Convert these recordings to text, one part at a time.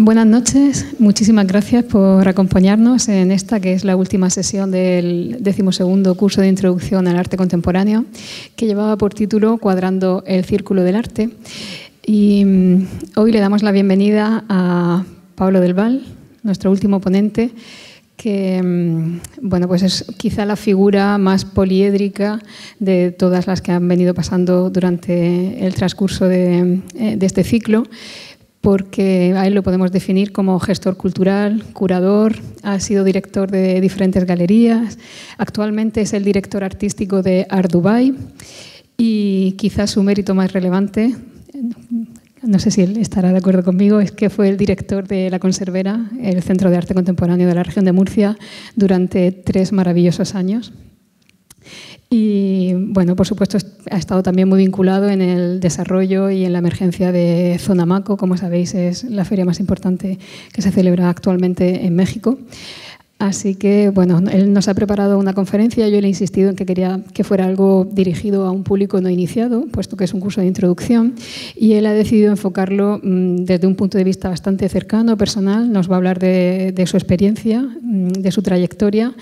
Buenas noches, muchísimas gracias por acompañarnos en esta que es la última sesión del decimosegundo curso de introducción al arte contemporáneo, que llevaba por título Cuadrando el Círculo del Arte. Y mm, hoy le damos la bienvenida a Pablo del Val, nuestro último ponente, que mm, bueno, pues es quizá la figura más poliédrica de todas las que han venido pasando durante el transcurso de eh, este ciclo porque a él lo podemos definir como gestor cultural, curador, ha sido director de diferentes galerías, actualmente es el director artístico de Art Dubai y quizás su mérito más relevante, no sé si él estará de acuerdo conmigo, es que fue el director de La Conservera, el Centro de Arte Contemporáneo de la región de Murcia, durante tres maravillosos años. Y bueno, por supuesto, ha estado también muy vinculado en el desarrollo y en la emergencia de Zona Maco, como sabéis, es la feria más importante que se celebra actualmente en México. Así que, bueno, él nos ha preparado una conferencia, yo le he insistido en que quería que fuera algo dirigido a un público no iniciado, puesto que es un curso de introducción, y él ha decidido enfocarlo mm, desde un punto de vista bastante cercano, personal, nos va a hablar de, su experiencia, mm, de su trayectoria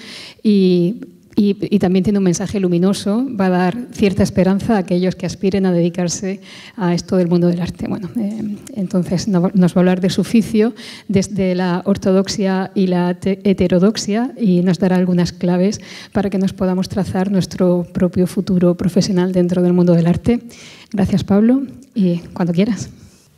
y y, también tiene un mensaje luminoso, va a dar cierta esperanza a aquellos que aspiren a dedicarse a esto del mundo del arte. Bueno, eh, entonces nos va a hablar de su oficio desde la ortodoxia y la heterodoxia y nos dará algunas claves para que nos podamos trazar nuestro propio futuro profesional dentro del mundo del arte. Gracias, Pablo, y cuando quieras.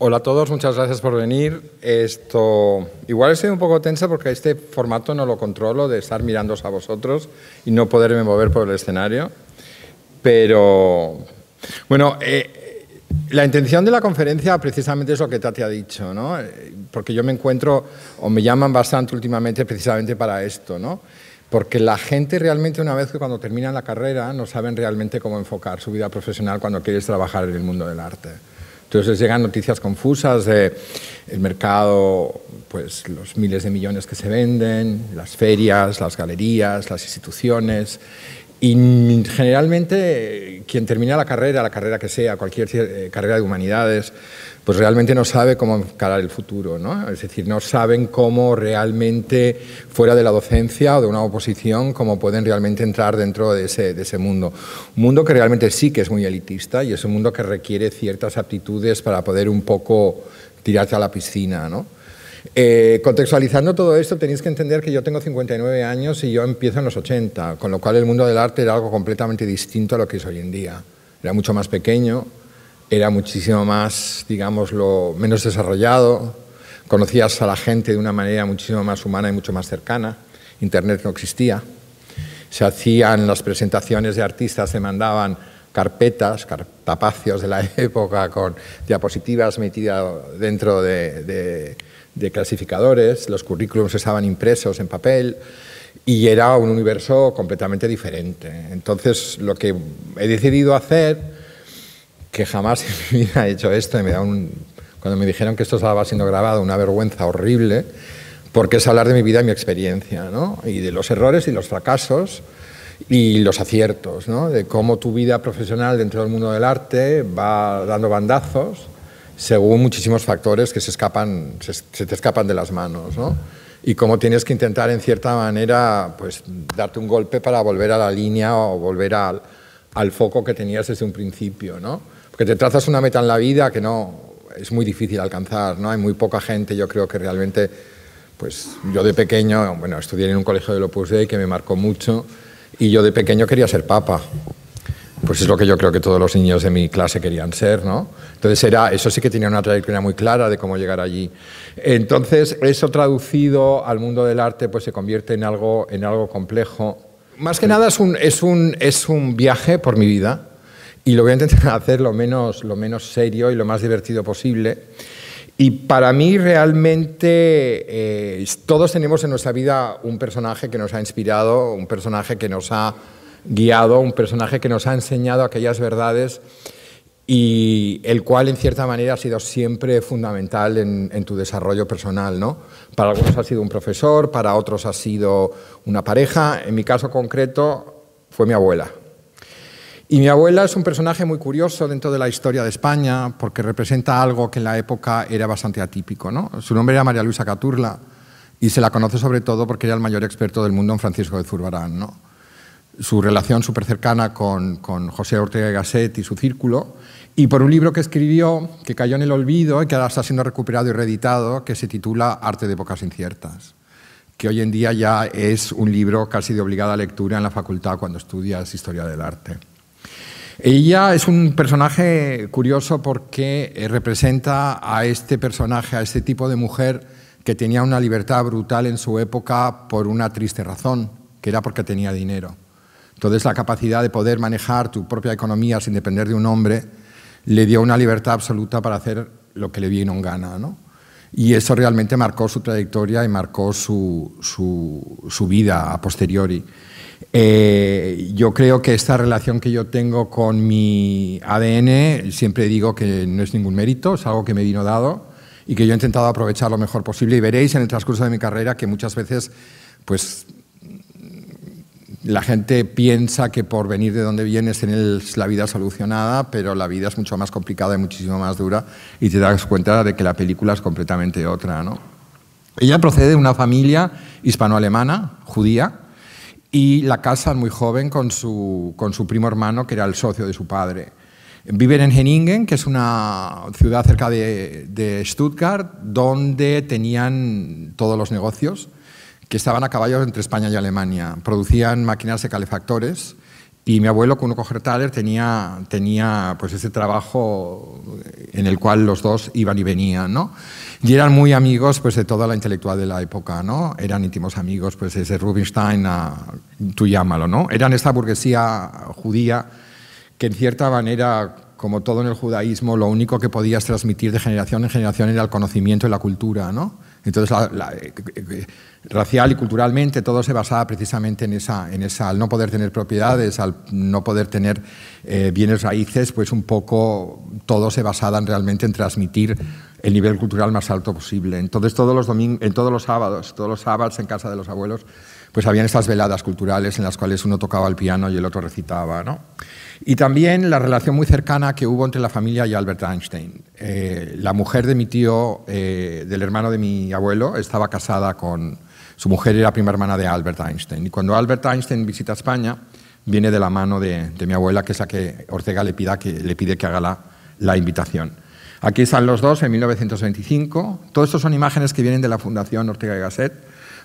Hola a todos, muchas gracias por venir. Esto igual estoy un poco tensa porque este formato no lo controlo de estar mirando a vosotros y no poderme mover por el escenario. Pero bueno, eh, la intención de la conferencia precisamente es lo que Tati ha dicho, ¿no? Porque yo me encuentro o me llaman bastante últimamente precisamente para esto, ¿no? Porque la gente realmente una vez que cuando terminan la carrera no saben realmente cómo enfocar su vida profesional cuando quieres trabajar en el mundo del arte. Entonces llegan noticias confusas de el mercado, pues los miles de millones que se venden, las ferias, las galerías, las instituciones, y generalmente quien termina la carrera, la carrera que sea, cualquier eh, carrera de humanidades, pues realmente no sabe cómo encarar el futuro, ¿no? Es decir, no saben cómo realmente, fuera de la docencia o de una oposición, cómo pueden realmente entrar dentro de ese, mundo. Un mundo que realmente sí que es muy elitista y es un mundo que requiere ciertas aptitudes para poder un poco tirarse a la piscina, ¿no? Eh, contextualizando todo esto, tenéis que entender que yo tengo 59 años y yo empiezo en los 80, con lo cual el mundo del arte era algo completamente distinto a lo que es hoy en día. Era mucho más pequeño, era muchísimo más, digámoslo, menos desarrollado, conocías a la gente de una manera muchísimo más humana y mucho más cercana, Internet no existía, se hacían las presentaciones de artistas, se mandaban carpetas, tapacios de la época con diapositivas metidas dentro de de clasificadores, los currículums estaban impresos en papel y era un universo completamente diferente. Entonces, lo que he decidido hacer, que jamás en he hecho esto, me cuando me dijeron que esto estaba siendo grabado, una vergüenza horrible, porque es hablar de mi vida y mi experiencia, ¿no? y de los errores y los fracasos y los aciertos, de cómo tu vida profesional dentro del mundo del arte va dando bandazos según muchísimos factores que se, escapan, se, te escapan de las manos. Y cómo tienes que intentar, en cierta manera, pues, darte un golpe para volver a la línea o volver al, foco que tenías desde un principio. Porque te trazas una meta en la vida que no es muy difícil alcanzar. ¿no? Hay muy poca gente, yo creo que realmente, pues yo de pequeño, bueno, estudié en un colegio de Opus Dei que me marcó mucho y yo de pequeño quería ser papa pues es lo que yo creo que todos los niños de mi clase querían ser, ¿no? Entonces era, eso sí que tenía una trayectoria muy clara de cómo llegar allí. Entonces eso traducido al mundo del arte pues se convierte en algo, en algo complejo. Más que nada es un, es, un, es un viaje por mi vida y lo voy a intentar hacer lo menos, lo menos serio y lo más divertido posible. Y para mí realmente eh, todos tenemos en nuestra vida un personaje que nos ha inspirado, un personaje que nos ha guiado a un personaje que nos ha enseñado aquellas verdades y el cual en cierta manera ha sido siempre fundamental en, tu desarrollo personal. ¿no? Para algunos ha sido un profesor, para otros ha sido una pareja, en mi caso concreto fue mi abuela. Y mi abuela es un personaje muy curioso dentro de la historia de España porque representa algo que en la época era bastante atípico. Su nombre era María Luisa Caturla y se la conoce sobre todo porque era el mayor experto del mundo en Francisco de Zurbarán. ¿no? su relación súper cercana con, con, José Ortega y Gasset y su círculo, y por un libro que escribió, que cayó en el olvido y que ahora está siendo recuperado y reeditado, que se titula Arte de Épocas Inciertas, que hoy en día ya es un libro casi de obligada lectura en la facultad cuando estudias Historia del Arte. Ella es un personaje curioso porque eh, representa a este personaje, a este tipo de mujer que tenía una libertad brutal en su época por una triste razón, que era porque tenía dinero. Entonces la capacidad de poder manejar tu propia economía sin depender de un hombre le dio una libertad absoluta para hacer lo que le vino en gana. Y eso realmente marcó su trayectoria y marcó su, vida a posteriori. Eh, yo creo que esta relación que yo tengo con mi ADN, siempre digo que no es ningún mérito, es algo que me vino dado y que yo he intentado aprovechar lo mejor posible. Y veréis en el transcurso de mi carrera que muchas veces pues la gente piensa que por venir de donde vienes tienes la vida solucionada, pero la vida es mucho más complicada y muchísimo más dura y te das cuenta de que la película es completamente otra. ¿no? Ella procede de una familia hispano-alemana, judía, y la casan muy joven con su, primo hermano, que era el socio de su padre. Viven en Heningen, que es una ciudad cerca de, de Stuttgart, donde tenían todos los negocios que estaban a caballo entre España y Alemania. Producían máquinas de calefactores y mi abuelo, con taller, tenía, tenía pues ese trabajo en el cual los dos iban y venían, ¿no? Y eran muy amigos pues, de toda la intelectual de la época, ¿no? Eran íntimos amigos, pues ese Rubinstein a ah, tú llámalo, ¿no? Eran esta burguesía judía que en cierta manera, como todo en el judaísmo, lo único que podías transmitir de generación en generación era el conocimiento y la cultura, ¿no? Entonces, eh, eh, racial y culturalmente todo se basaba precisamente en esa, en esa, al no poder tener propiedades, al no poder tener eh, bienes raíces, pues un poco todo se basaba realmente en transmitir el nivel cultural más alto posible. Entonces, todos los en todos los sábados, todos los sábados en casa de los abuelos, pues habían esas veladas culturales en las cuales uno tocaba el piano y el otro recitaba, ¿no? Y también la relación muy cercana que hubo entre la familia y Albert Einstein. Eh, la mujer de mi tío, eh, del hermano de mi abuelo, estaba casada con... Su mujer y era prima hermana de Albert Einstein. Y cuando Albert Einstein visita España, viene de la mano de, mi abuela, que es la que Ortega le, pida que, le pide que haga la, la invitación. Aquí están los dos en 1925. Todos estos son imágenes que vienen de la Fundación Ortega y Gasset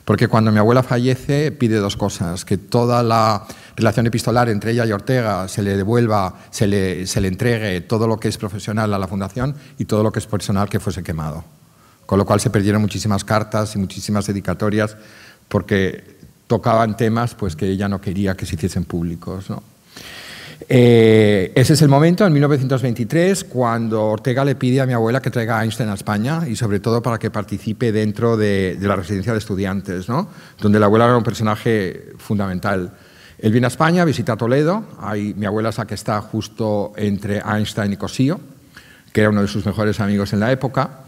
porque cuando mi abuela fallece pide dos cosas, que toda la relación epistolar entre ella y Ortega se le devuelva, se le, se le entregue todo lo que es profesional a la fundación y todo lo que es personal que fuese quemado. Con lo cual se perdieron muchísimas cartas y muchísimas dedicatorias porque tocaban temas pues, que ella no quería que se hiciesen públicos. ¿no? Eh, ese es el momento, en 1923, cuando Ortega le pide a mi abuela que traiga a Einstein a España y sobre todo para que participe dentro de, la residencia de estudiantes, donde la abuela era un personaje fundamental. Él viene a España, visita Toledo, mi abuela es la que está justo entre Einstein y Cosío, que era uno de sus mejores amigos en la época.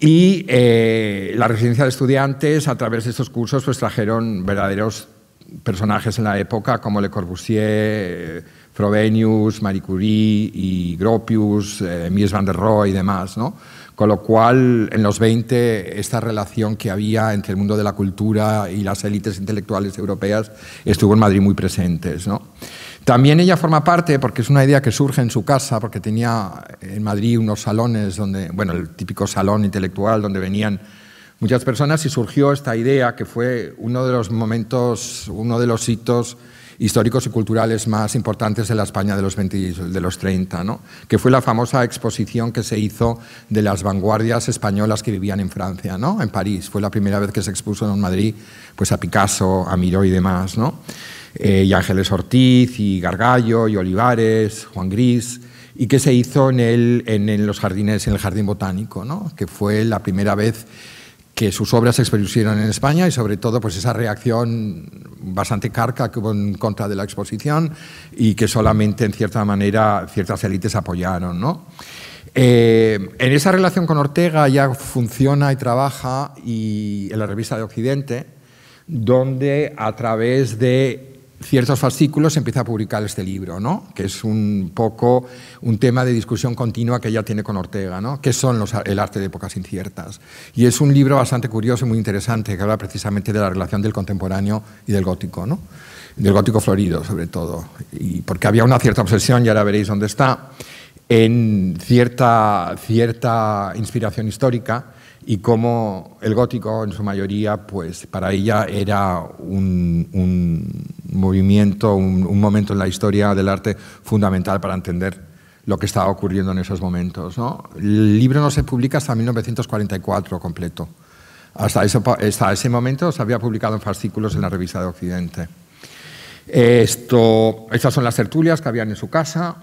Y eh, la residencia de estudiantes, a través de estos cursos, pues trajeron verdaderos personajes en la época, como Le Corbusier, Provenius, Marie Curie y Gropius, eh, Mies van der Rohe y demás, Con lo cual, en los 20, esta relación que había entre el mundo de la cultura y las élites intelectuales europeas estuvo en Madrid muy presentes, También ella forma parte, porque es una idea que surge en su casa, porque tenía en Madrid unos salones donde, bueno, el típico salón intelectual donde venían muchas personas y surgió esta idea que fue uno de los momentos, uno de los hitos históricos y culturales más importantes de la España de los, de los 30, que fue la famosa exposición que se hizo de las vanguardias españolas que vivían en Francia, ¿no? en París. Fue la primera vez que se expuso en Madrid pues, a Picasso, a Miró y demás. ¿no? Eh, y Ángeles Ortiz, y Gargallo, y Olivares, Juan Gris y que se hizo en, el, en los jardines, en el jardín botánico, ¿no? que fue la primera vez que sus obras se expusieron en España y sobre todo pues esa reacción bastante carca que hubo en contra de la exposición y que solamente en cierta manera ciertas élites apoyaron. ¿no? Eh, en esa relación con Ortega ya funciona y trabaja y en la revista de Occidente, donde a través de ciertos fascículos empieza a publicar este libro, ¿no? que es un poco un tema de discusión continua que ella tiene con Ortega, que son el arte de épocas inciertas. Y es un libro bastante curioso y muy interesante que habla precisamente de la relación del contemporáneo y del gótico, ¿no? del gótico florido sobre todo, y porque había una cierta obsesión, y ahora veréis dónde está, en cierta, cierta inspiración histórica y cómo el gótico en su mayoría, pues para ella era un, movimiento, un, momento en la historia del arte fundamental para entender lo que estaba ocurriendo en esos momentos. El libro no se publica hasta 1944 completo. Hasta ese, momento se había publicado en fascículos en la revista de Occidente. Esto, estas son las tertulias que habían en su casa.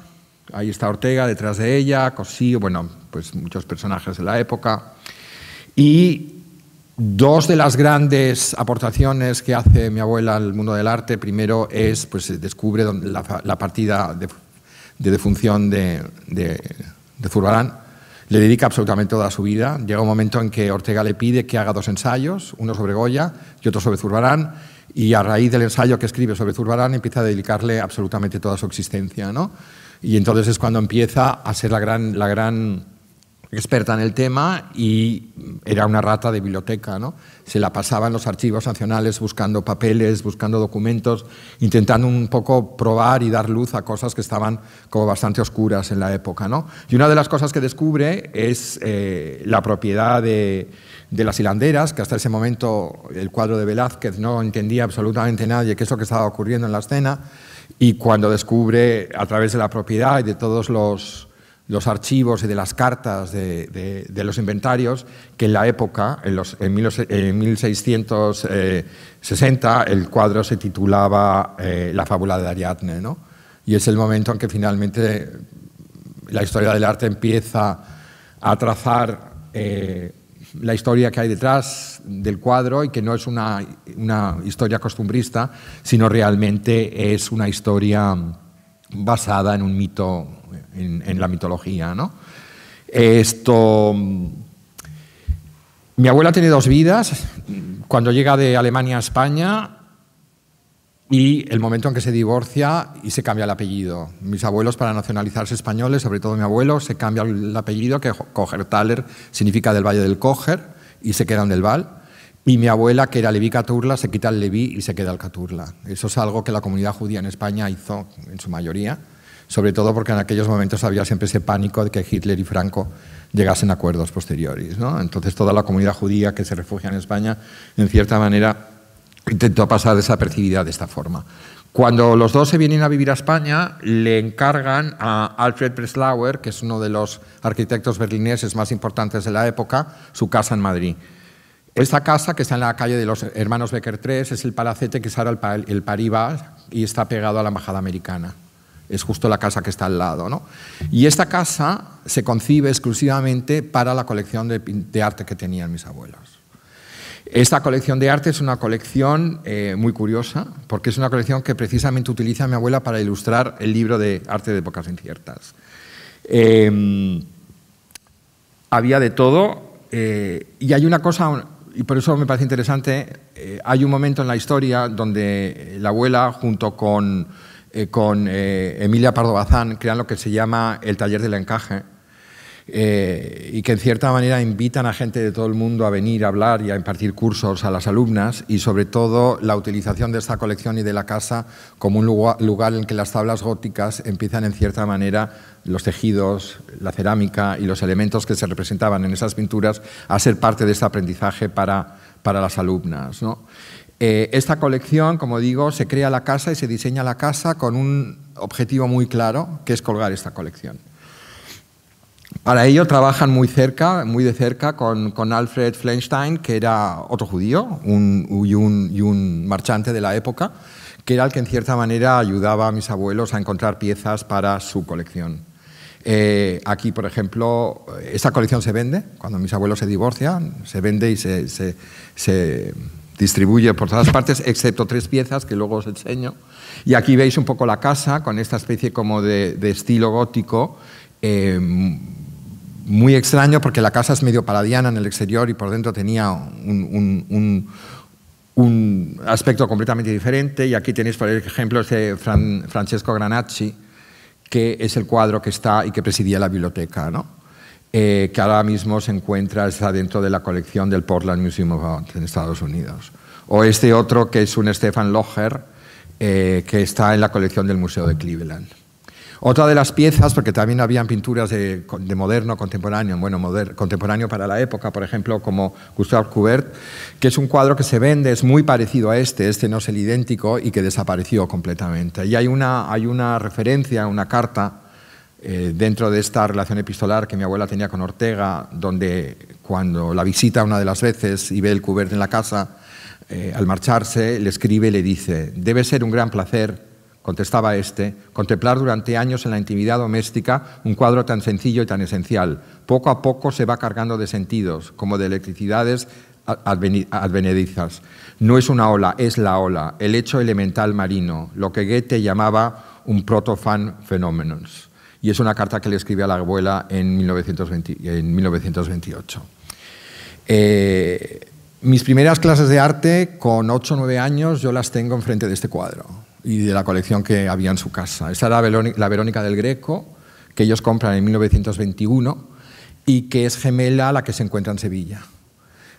Ahí está Ortega detrás de ella, Cosío, bueno, pues muchos personajes de la época. Y Dos de las grandes aportaciones que hace mi abuela al mundo del arte, primero es, pues descubre la, partida de, defunción de, Zurbarán, le dedica absolutamente toda su vida. Llega un momento en que Ortega le pide que haga dos ensayos, uno sobre Goya y otro sobre Zurbarán, y a raíz del ensayo que escribe sobre Zurbarán empieza a dedicarle absolutamente toda su existencia. ¿no? Y entonces es cuando empieza a ser la gran... La gran experta en el tema y era una rata de biblioteca, ¿no? Se la pasaba en los archivos nacionales buscando papeles, buscando documentos, intentando un poco probar y dar luz a cosas que estaban como bastante oscuras en la época, ¿no? Y una de las cosas que descubre es eh, la propiedad de, de las hilanderas, que hasta ese momento el cuadro de Velázquez no entendía absolutamente nadie qué es lo que estaba ocurriendo en la escena, y cuando descubre a través de la propiedad y de todos los los archivos y de las cartas de, los inventarios, que en la época, en, 1660, el cuadro se titulaba eh, La fábula de Ariadne. ¿no? Y es el momento en que finalmente la historia del arte empieza a trazar eh, la historia que hay detrás del cuadro y que no es una, una historia costumbrista, sino realmente es una historia basada en un mito en, la mitología. ¿no? Esto. Mm, mi abuela tiene dos vidas, cuando llega de Alemania a España y el momento en que se divorcia y se cambia el apellido. Mis abuelos, para nacionalizarse españoles, sobre todo mi abuelo, se cambia el apellido, que Cogertaler significa del Valle del Coger, y se quedan del Val. Y mi abuela, que era Leví Caturla, se quita el Leví y se queda el Caturla. Eso es algo que la comunidad judía en España hizo en su mayoría sobre todo porque en aquellos momentos había siempre ese pánico de que Hitler y Franco llegasen a acuerdos posteriores. Entonces toda la comunidad judía que se refugia en España, en cierta manera, intentó pasar desapercibida de esta forma. Cuando los dos se vienen a vivir a España, le encargan a Alfred Breslauer, que es uno de los arquitectos berlineses más importantes de la época, su casa en Madrid. Esta casa, que está en la calle de los hermanos Becker III, es el palacete que es ahora el, Paribas y está pegado a la embajada americana es justo la casa que está al lado. ¿no? Y esta casa se concibe exclusivamente para la colección de, arte que tenían mis abuelos. Esta colección de arte es una colección eh, muy curiosa, porque es una colección que precisamente utiliza mi abuela para ilustrar el libro de arte de épocas inciertas. Em, había de todo, eh, y hay una cosa, y por eso me parece interesante, eh, hay un momento en la historia donde la abuela, junto con eh, con eh, Emilia Pardo Bazán crean lo que se llama el taller del encaje eh, y que en cierta manera invitan a gente de todo el mundo a venir a hablar y a impartir cursos a las alumnas y sobre todo la utilización de esta colección y de la casa como un lugar, en que las tablas góticas empiezan en cierta manera los tejidos, la cerámica y los elementos que se representaban en esas pinturas a ser parte de este aprendizaje para, para las alumnas. ¿no? Eh, esta colección, como digo, se crea la casa y se diseña la casa con un objetivo muy claro, que es colgar esta colección. Para ello trabajan muy cerca, muy de cerca, con, Alfred Fleinstein, que era otro judío un, y, un, marchante de la época, que era el que en cierta manera ayudaba a mis abuelos a encontrar piezas para su colección. Eh, aquí, por ejemplo, esta colección se vende, cuando mis abuelos se divorcian, se vende y se distribuye por todas partes, excepto tres piezas que luego os enseño. Y aquí veis un poco la casa con esta especie como de, estilo gótico. Em, muy extraño porque la casa es medio paladiana en el exterior y por dentro tenía un, aspecto completamente diferente. Y aquí tenéis, por ejemplo, este Francesco Granacci, que es el cuadro que está y que presidía la biblioteca. ¿no? Eh, que ahora mismo se encuentra, está dentro de la colección del Portland Museum of Art en Estados Unidos. O este otro que es un Stefan Locher, eh, que está en la colección del Museo de Cleveland. Otra de las piezas, porque también habían pinturas de, de moderno, contemporáneo, bueno, contemporáneo para la época, por ejemplo, como Gustav Kubert, que es un cuadro que se vende, es muy parecido a este, este no es el idéntico y que desapareció completamente. Y hay una, hay una referencia, una carta eh, dentro de esta relación epistolar que mi abuela tenía con Ortega, donde cuando la visita una de las veces y ve el cubierto en la casa, eh, al marcharse le escribe y le dice, debe ser un gran placer, contestaba este, contemplar durante años en la intimidad doméstica un cuadro tan sencillo y tan esencial. Poco a poco se va cargando de sentidos, como de electricidades advenedizas. No es una ola, es la ola, el hecho elemental marino, lo que Goethe llamaba un protofan phenomenon y es una carta que le escribe a la abuela en, 1920, en 1928. Eh, mis primeras clases de arte, con 8 o 9 años, yo las tengo enfrente de este cuadro y de la colección que había en su casa. Esta era la Verónica del Greco, que ellos compran en 1921 y que es gemela a la que se encuentra en Sevilla.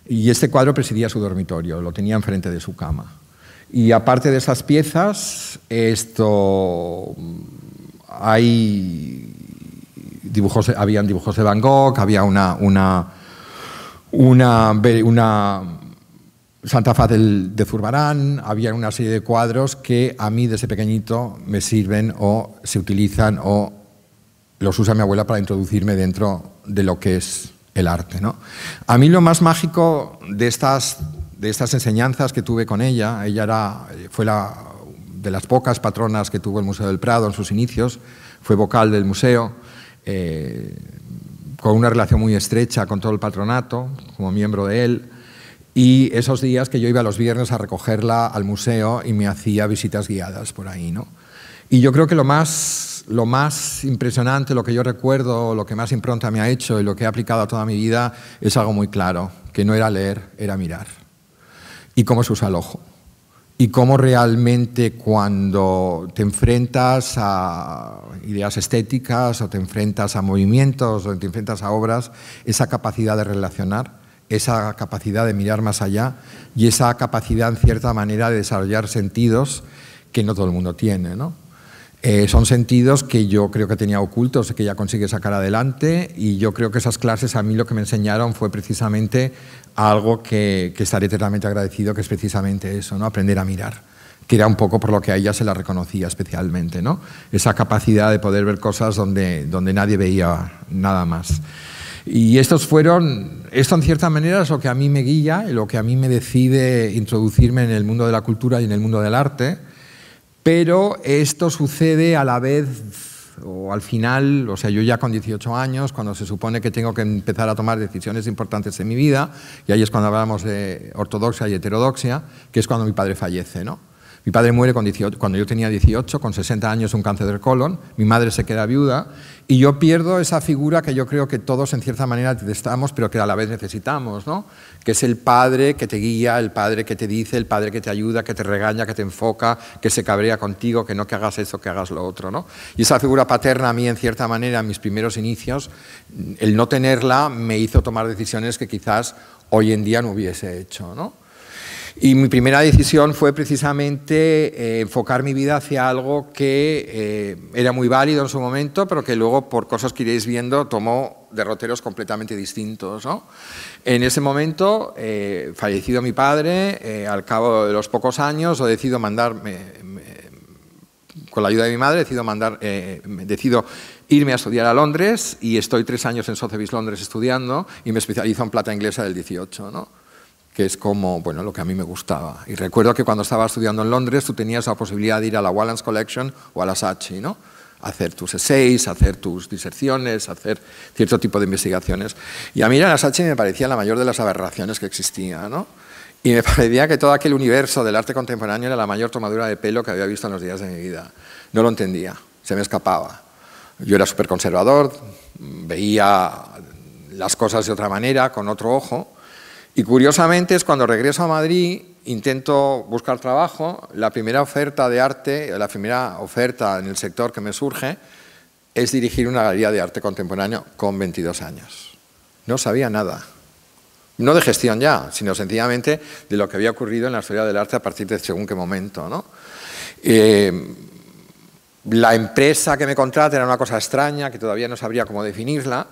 Y este cuadro presidía su dormitorio, lo tenía enfrente de su cama. Y aparte de esas piezas, esto hay habían dibujos de Van Gogh, había una, una, una, Santa Faz de Zurbarán, había una serie de cuadros que a mí desde pequeñito me sirven o se utilizan o los usa mi abuela para introducirme dentro de lo que es el arte. ¿no? A mí lo más mágico de estas, de estas enseñanzas que tuve con ella, ella era, fue la, de las pocas patronas que tuvo el Museo del Prado en sus inicios, fue vocal del museo, eh, con una relación muy estrecha con todo el patronato, como miembro de él. Y esos días que yo iba los viernes a recogerla al museo y me hacía visitas guiadas por ahí, ¿no? Y yo creo que lo más, lo más impresionante, lo que yo recuerdo, lo que más impronta me ha hecho y lo que he aplicado a toda mi vida es algo muy claro, que no era leer, era mirar. Y cómo se usa el ojo y cómo realmente cuando te enfrentas a ideas estéticas o te enfrentas a movimientos o te enfrentas a obras, esa capacidad de relacionar, esa capacidad de mirar más allá y esa capacidad en cierta manera de desarrollar sentidos que no todo el mundo tiene. Eh, son sentidos que yo creo que tenía ocultos que ya consigue sacar adelante y yo creo que esas clases a mí lo que me enseñaron fue precisamente algo que, estaré eternamente agradecido, que es precisamente eso, ¿no? aprender a mirar, que era un poco por lo que a ella se la reconocía especialmente, ¿no? esa capacidad de poder ver cosas donde, donde nadie veía nada más. Y estos fueron, esto en cierta manera es lo que a mí me guía, lo que a mí me decide introducirme en el mundo de la cultura y en el mundo del arte, pero esto sucede a la vez o al final, o sea, yo ya con 18 años, cuando se supone que tengo que empezar a tomar decisiones importantes en mi vida, y ahí es cuando hablamos de ortodoxia y heterodoxia, que es cuando mi padre fallece, ¿no? Mi padre muere cuando yo tenía 18, con 60 años, un cáncer de colon, mi madre se queda viuda y yo pierdo esa figura que yo creo que todos en cierta manera necesitamos pero que a la vez necesitamos, ¿no? que es el padre que te guía, el padre que te dice, el padre que te ayuda, que te regaña, que te enfoca, que se cabrea contigo, que no que hagas eso, que hagas lo otro. ¿no? Y esa figura paterna a mí, en cierta manera, en mis primeros inicios, el no tenerla me hizo tomar decisiones que quizás hoy en día no hubiese hecho. ¿no? Y mi primera decisión fue precisamente eh, enfocar mi vida hacia algo que eh, era muy válido en su momento, pero que luego, por cosas que iréis viendo, tomó derroteros completamente distintos. En ese momento, eh, fallecido mi padre, al cabo de los pocos años, decido mandarme, con la ayuda de mi madre, decido, mandar, decido irme a estudiar a Londres y estoy tres años en Sotheby's Londres estudiando y me especializo en plata inglesa del 18. ¿no? que es como, bueno, lo que a mí me gustaba. Y recuerdo que cuando estaba estudiando en Londres tú tenías la posibilidad de ir a la Wallens Collection o a la Sachi ¿no? hacer tus essays, hacer tus diserciones, hacer cierto tipo de investigaciones. Y a mí la Saatchi me parecía la mayor de las aberraciones que existía, Y me parecía que todo aquel universo del arte contemporáneo era la mayor tomadura de pelo que había visto en los días de mi vida. No lo entendía, se me escapaba. Yo era súper conservador, veía las cosas de otra manera, con otro ojo, y curiosamente es cuando regreso a Madrid, intento buscar trabajo, la primera oferta de arte, la primera oferta en el sector que me surge es dirigir una galería de arte contemporáneo con 22 años. No sabía nada. No de gestión ya, sino sencillamente de lo que había ocurrido en la historia del arte a partir de según qué momento. ¿no? Eh, la empresa que me contrata era una cosa extraña, que todavía no sabría cómo definirla,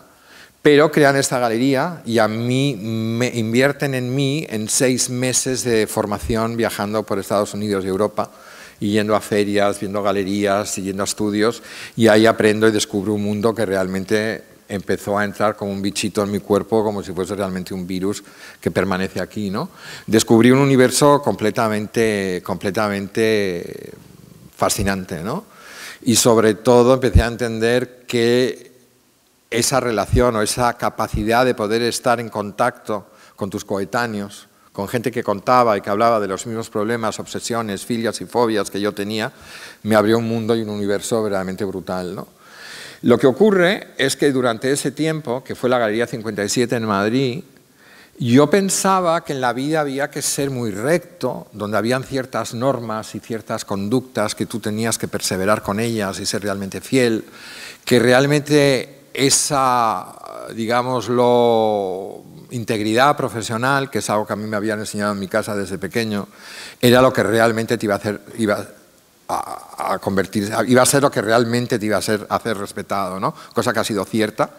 pero crean esta galería y a mí me invierten en mí en seis meses de formación viajando por Estados Unidos y Europa y yendo a ferias, viendo galerías, yendo a estudios y ahí aprendo y descubro un mundo que realmente empezó a entrar como un bichito en mi cuerpo, como si fuese realmente un virus que permanece aquí. ¿no? Descubrí un universo completamente, completamente fascinante. Y sobre todo empecé a entender que esa relación o esa capacidad de poder estar en contacto con tus coetáneos, con gente que contaba y que hablaba de los mismos problemas, obsesiones, filias y fobias que yo tenía, me abrió un mundo y un universo verdaderamente brutal. ¿no? Lo que ocurre es que durante ese tiempo, que fue la Galería 57 en Madrid, yo pensaba que en la vida había que ser muy recto, donde habían ciertas normas y ciertas conductas que tú tenías que perseverar con ellas y ser realmente fiel, que realmente esa, lo integridad profesional, que es algo que a mí me habían enseñado en mi casa desde pequeño, era lo que realmente te iba a hacer, iba a, ser lo que realmente te iba a hacer respetado, ¿no? Cosa que ha sido cierta,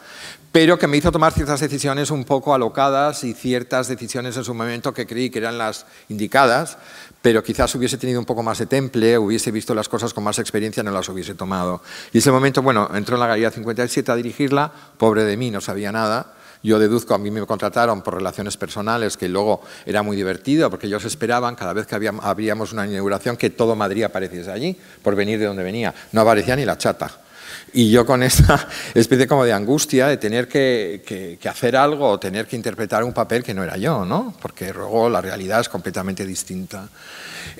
pero que me hizo tomar ciertas decisiones un poco alocadas y ciertas decisiones en su momento que creí que eran las indicadas, pero quizás hubiese tenido un poco más de temple, hubiese visto las cosas con más experiencia, no las hubiese tomado. Y ese momento, bueno, entró en la Galería 57 a dirigirla, pobre de mí, no sabía nada. Yo deduzco, a mí me contrataron por relaciones personales, que luego era muy divertido, porque ellos esperaban cada vez que abríamos una inauguración que todo Madrid apareciese allí, por venir de donde venía. No aparecía ni la chata. Y yo con esta especie como de angustia de tener que, hacer algo o tener que interpretar un papel que no era yo, Porque luego la realidad es completamente distinta.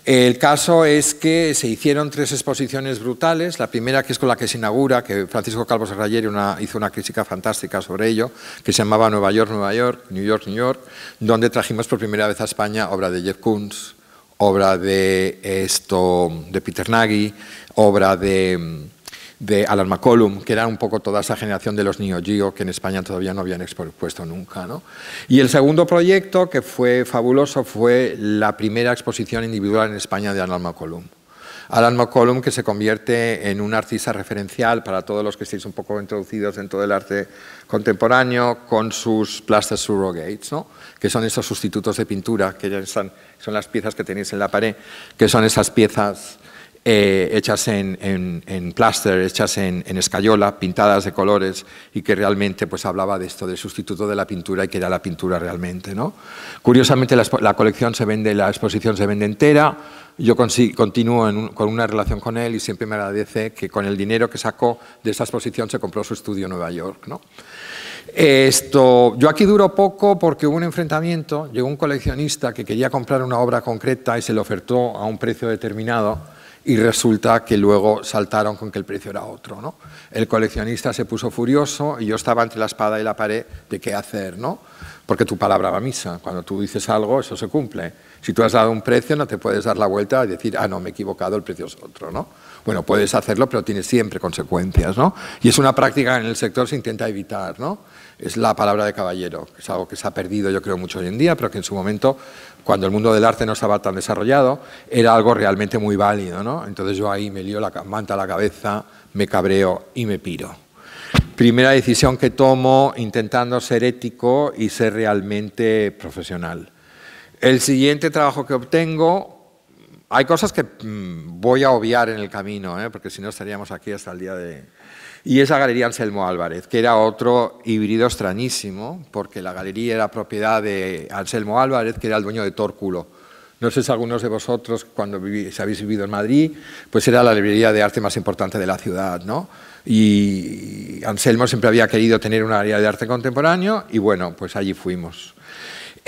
El caso es que se hicieron tres exposiciones brutales. La primera, que es con la que se inaugura, que Francisco Calvo Serrayer hizo una crítica fantástica sobre ello, que se llamaba Nueva York, Nueva York, New York, New York, donde trajimos por primera vez a España obra de Jeff Koons, obra de, esto, de Peter Nagy, obra de mm, de Alan McCollum, que era un poco toda esa generación de los Neo Geo que en España todavía no habían expuesto nunca. ¿no? Y el segundo proyecto, que fue fabuloso, fue la primera exposición individual en España de Alan McCollum. Alan McCollum, que se convierte en un artista referencial para todos los que estéis un poco introducidos en todo el arte contemporáneo, con sus plaster surrogates, ¿no? que son esos sustitutos de pintura, que ya están, son las piezas que tenéis en la pared, que son esas piezas eh, hechas en, en, plaster, hechas en, en, escayola, pintadas de colores y que realmente pues, hablaba de esto, del sustituto de la pintura y que era la pintura realmente. ¿no? Curiosamente la, colección se vende, la exposición se vende entera, yo continúo con una relación con él y siempre me agradece que con el dinero que sacó de esa exposición se compró su estudio en Nueva York. Esto, yo aquí duro poco porque hubo un enfrentamiento, llegó un coleccionista que quería comprar una obra concreta y se le ofertó a un precio determinado y resulta que luego saltaron con que el precio era otro. ¿no? El coleccionista se puso furioso y yo estaba entre la espada y la pared de qué hacer, ¿no? porque tu palabra va a misa. Cuando tú dices algo, eso se cumple. Si tú has dado un precio, no te puedes dar la vuelta y decir, ah, no, me he equivocado, el precio es otro. ¿no? Bueno, puedes hacerlo, pero tiene siempre consecuencias. ¿no? Y es una práctica en el sector se intenta evitar. ¿no? es la palabra de caballero, es algo que se ha perdido yo creo mucho hoy en día, pero que en su momento, cuando el mundo del arte no estaba tan desarrollado, era algo realmente muy válido. Entonces yo ahí me lío la manta a la cabeza, me cabreo y me piro. Primera decisión que tomo intentando ser ético y ser realmente profesional. El siguiente trabajo que obtengo, hay cosas que mm, voy a obviar en el camino, ¿eh? porque si no estaríamos aquí hasta el día de, y esa Galería Anselmo Álvarez, que era otro híbrido extrañísimo, porque la galería era propiedad de Anselmo Álvarez, que era el dueño de Tórculo. No sé si algunos de vosotros, cuando habéis vivido en Madrid, pues era la librería de arte más importante de la ciudad, ¿no? Y Anselmo siempre había querido tener una área de arte contemporáneo y bueno, pues allí fuimos.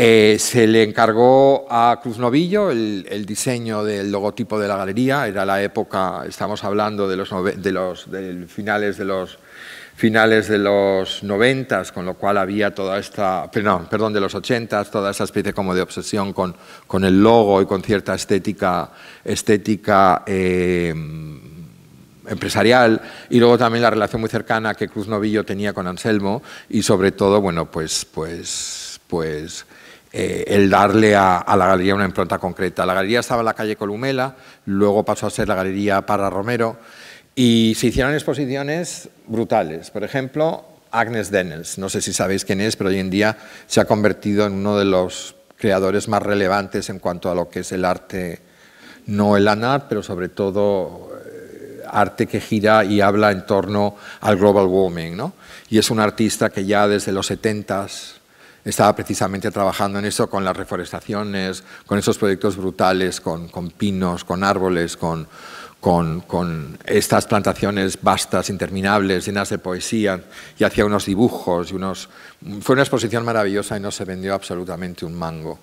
Eh, se le encargó a Cruz Novillo el, diseño del logotipo de la galería. Era la época, estamos hablando de los, finales de los finales de los noventas, con lo cual había toda esta, no, perdón, de los ochentas, toda esa especie como de obsesión con, el logo y con cierta estética, estética eh, empresarial y luego también la relación muy cercana que Cruz Novillo tenía con Anselmo y sobre todo, bueno, pues, pues, pues eh, el darle a, la galería una impronta concreta. La galería estaba en la calle Columela, luego pasó a ser la galería para Romero y se hicieron exposiciones brutales. Por ejemplo, Agnes Dennis no sé si sabéis quién es, pero hoy en día se ha convertido en uno de los creadores más relevantes en cuanto a lo que es el arte, no el ANAR, pero sobre todo eh, arte que gira y habla en torno al global warming. Y es un artista que ya desde los 70s, estaba precisamente trabajando en eso con las reforestaciones, con esos proyectos brutales, con, con pinos, con árboles, con, con, con, estas plantaciones vastas, interminables, llenas de poesía, y hacía unos dibujos y unos... Fue una exposición maravillosa y no se vendió absolutamente un mango.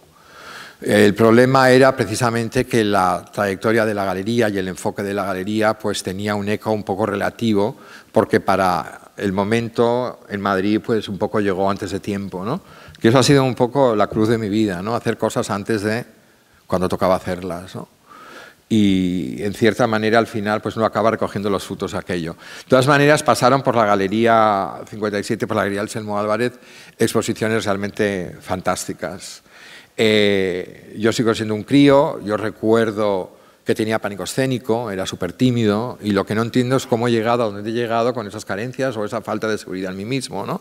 El problema era precisamente que la trayectoria de la galería y el enfoque de la galería pues tenía un eco un poco relativo, porque para el momento en Madrid pues un poco llegó antes de tiempo, ¿no? Que eso ha sido un poco la cruz de mi vida, ¿no? Hacer cosas antes de cuando tocaba hacerlas, Y en cierta manera al final pues no acaba recogiendo los frutos aquello. De todas maneras pasaron por la Galería 57, por la Galería Selmo Álvarez, exposiciones realmente fantásticas. Eh, yo sigo siendo un crío, yo recuerdo que tenía pánico escénico, era súper tímido, y lo que no entiendo es cómo he llegado a donde he llegado con esas carencias o esa falta de seguridad en mí mismo, ¿no?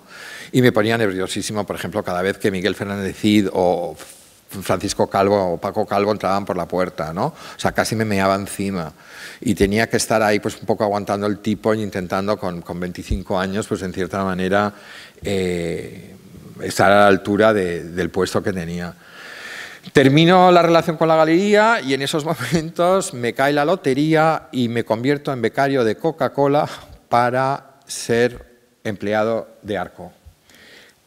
Y me ponía nerviosísimo, por ejemplo, cada vez que Miguel Fernández Cid o Francisco Calvo o Paco Calvo entraban por la puerta, ¿no? O sea, casi me meaba encima. Y tenía que estar ahí, pues, un poco aguantando el tipo y e intentando, con, 25 años, pues, en cierta manera, eh, estar a la altura del puesto que tenía. Termino la relación con la galería y en esos momentos me cae la lotería y me convierto en becario de Coca-Cola para ser empleado de Arco.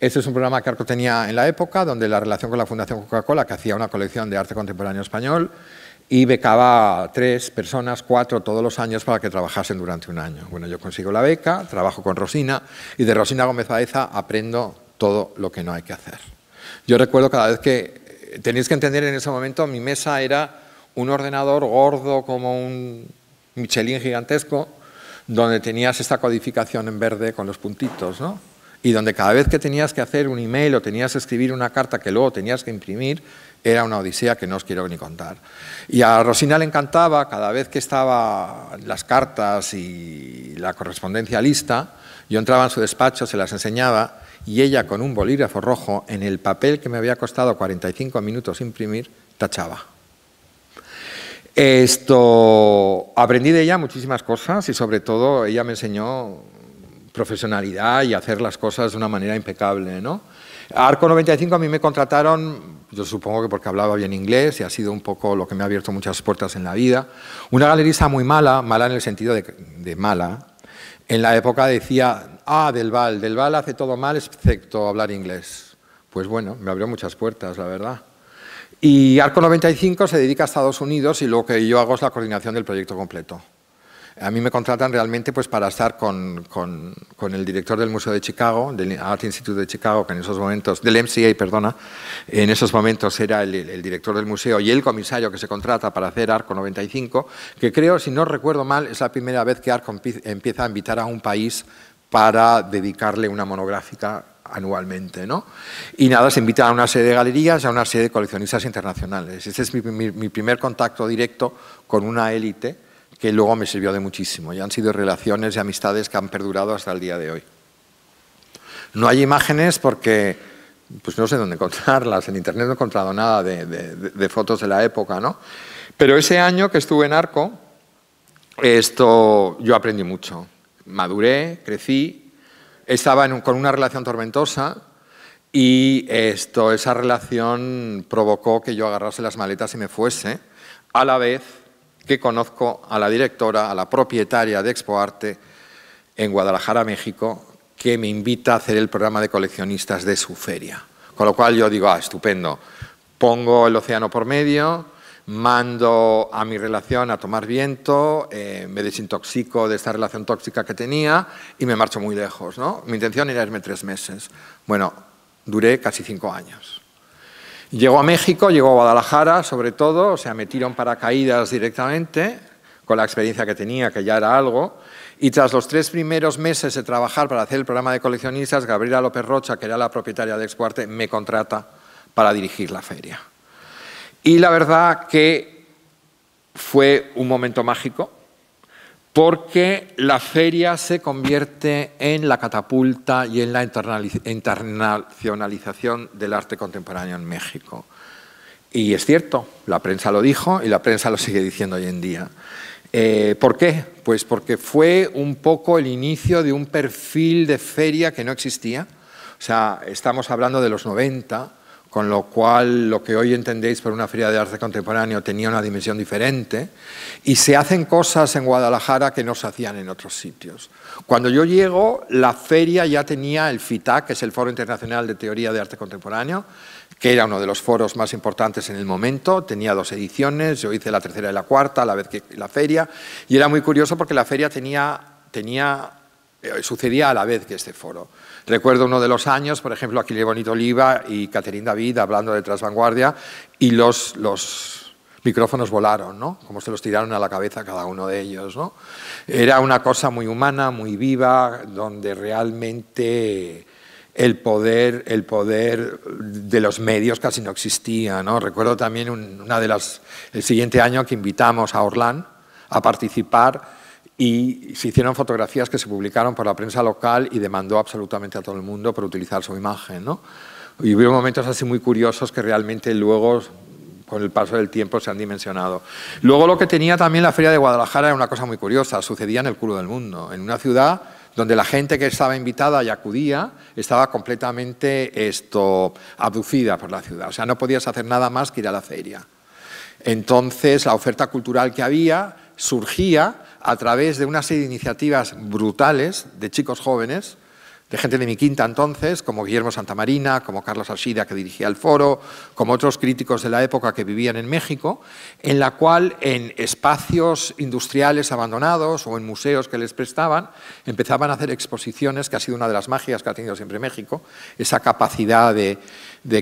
Este es un programa que Arco tenía en la época, donde la relación con la Fundación Coca-Cola, que hacía una colección de arte contemporáneo español, y becaba a tres personas, cuatro todos los años para que trabajasen durante un año. Bueno, yo consigo la beca, trabajo con Rosina y de Rosina Gómez Baeza aprendo todo lo que no hay que hacer. Yo recuerdo cada vez que tenéis que entender en ese momento, mi mesa era un ordenador gordo como un Michelin gigantesco, donde tenías esta codificación en verde con los puntitos, ¿no? Y donde cada vez que tenías que hacer un email o tenías que escribir una carta que luego tenías que imprimir, era una odisea que no os quiero ni contar. Y a Rosina le encantaba, cada vez que estaba las cartas y la correspondencia lista, yo entraba en su despacho, se las enseñaba y ella con un bolígrafo rojo en el papel que me había costado 45 minutos imprimir, tachaba. Esto aprendí de ella muchísimas cosas y sobre todo ella me enseñó profesionalidad y hacer las cosas de una manera impecable, ¿no? Arco 95 a mí me contrataron, yo supongo que porque hablaba bien inglés y ha sido un poco lo que me ha abierto muchas puertas en la vida. Una galerista muy mala, mala en el sentido de, de mala, en la época decía Ah, Del Val. Del Val hace todo mal excepto hablar inglés. Pues bueno, me abrió muchas puertas, la verdad. Y Arco 95 se dedica a Estados Unidos y lo que yo hago es la coordinación del proyecto completo. A mí me contratan realmente pues, para estar con, el director del Museo de Chicago, del Art Institute de Chicago, que en esos momentos, del MCA, perdona, en esos momentos era el, el director del museo y el comisario que se contrata para hacer Arco 95, que creo, si no recuerdo mal, es la primera vez que Arco empieza a invitar a un país para dedicarle una monográfica anualmente. ¿no? Y nada, se invita a una serie de galerías, a una serie de coleccionistas internacionales. Ese es mi, primer contacto directo con una élite que luego me sirvió de muchísimo. Y han sido relaciones y amistades que han perdurado hasta el día de hoy. No hay imágenes porque pues no sé dónde encontrarlas, en internet no he encontrado nada de, de fotos de la época, ¿no? Pero ese año que estuve en Arco, esto yo aprendí mucho maduré, crecí, estaba con una relación tormentosa y esa relación provocó que yo agarrase las maletas y me fuese, a la vez que conozco a la directora, a la propietaria de Expoarte en Guadalajara, México, que me invita a hacer el programa de coleccionistas de su feria. Con lo cual yo digo, ah, estupendo, pongo el océano por medio, mando a mi relación a tomar viento, eh, me desintoxico de esta relación tóxica que tenía y me marcho muy lejos. ¿no? Mi intención era irme tres meses. Bueno, duré casi cinco años. Llego a México, llegó a Guadalajara, sobre todo, o sea, me tiró en paracaídas directamente, con la experiencia que tenía, que ya era algo, y tras los tres primeros meses de trabajar para hacer el programa de coleccionistas, Gabriela López Rocha, que era la propietaria de Excuarte, me contrata para dirigir la feria. Y la verdad que fue un momento mágico porque la feria se convierte en la catapulta y en la internacionalización del arte contemporáneo en México. Y es cierto, la prensa lo dijo y la prensa lo sigue diciendo hoy en día. Eh, ¿Por qué? Pues porque fue un poco el inicio de un perfil de feria que no existía. O sea, estamos hablando de los 90, con lo cual lo que hoy entendéis por una feria de arte contemporáneo tenía una dimensión diferente, y se hacen cosas en Guadalajara que no se hacían en otros sitios. Cuando yo llego, la feria ya tenía el FITAC, que es el Foro Internacional de Teoría de Arte Contemporáneo, que era uno de los foros más importantes en el momento, tenía dos ediciones, yo hice la tercera y la cuarta, a la vez que la feria, y era muy curioso porque la feria eh, sucedía a la vez que este foro. Recuerdo uno de los años, por ejemplo, Aquile Bonito Oliva y Catherine David hablando de Transvanguardia y los, micrófonos volaron, ¿no? Como se los tiraron a la cabeza cada uno de ellos, ¿no? Era una cosa muy humana, muy viva, donde realmente el poder, el poder de los medios casi no existía, ¿no? Recuerdo también una de las, el siguiente año que invitamos a Orlán a participar y se hicieron fotografías que se publicaron por la prensa local y demandó absolutamente a todo el mundo por utilizar su imagen. Y hubo momentos así muy curiosos que realmente luego con el paso del tiempo se han dimensionado. Luego lo que tenía también la Feria de Guadalajara era una cosa muy curiosa, sucedía en el culo del mundo, en una ciudad donde la gente que estaba invitada y acudía estaba completamente esto, abducida por la ciudad, o sea, no podías hacer nada más que ir a la feria. Entonces la oferta cultural que había surgía a través de una serie de iniciativas brutales de chicos jóvenes, de gente de mi quinta entonces, como Guillermo Santamarina, como Carlos Alsida, que dirigía el foro, como otros críticos de la época que vivían en México, en la cual en espacios industriales abandonados o en museos que les prestaban, empezaban a hacer exposiciones, que ha sido una de las magias que ha tenido siempre México, esa capacidad de,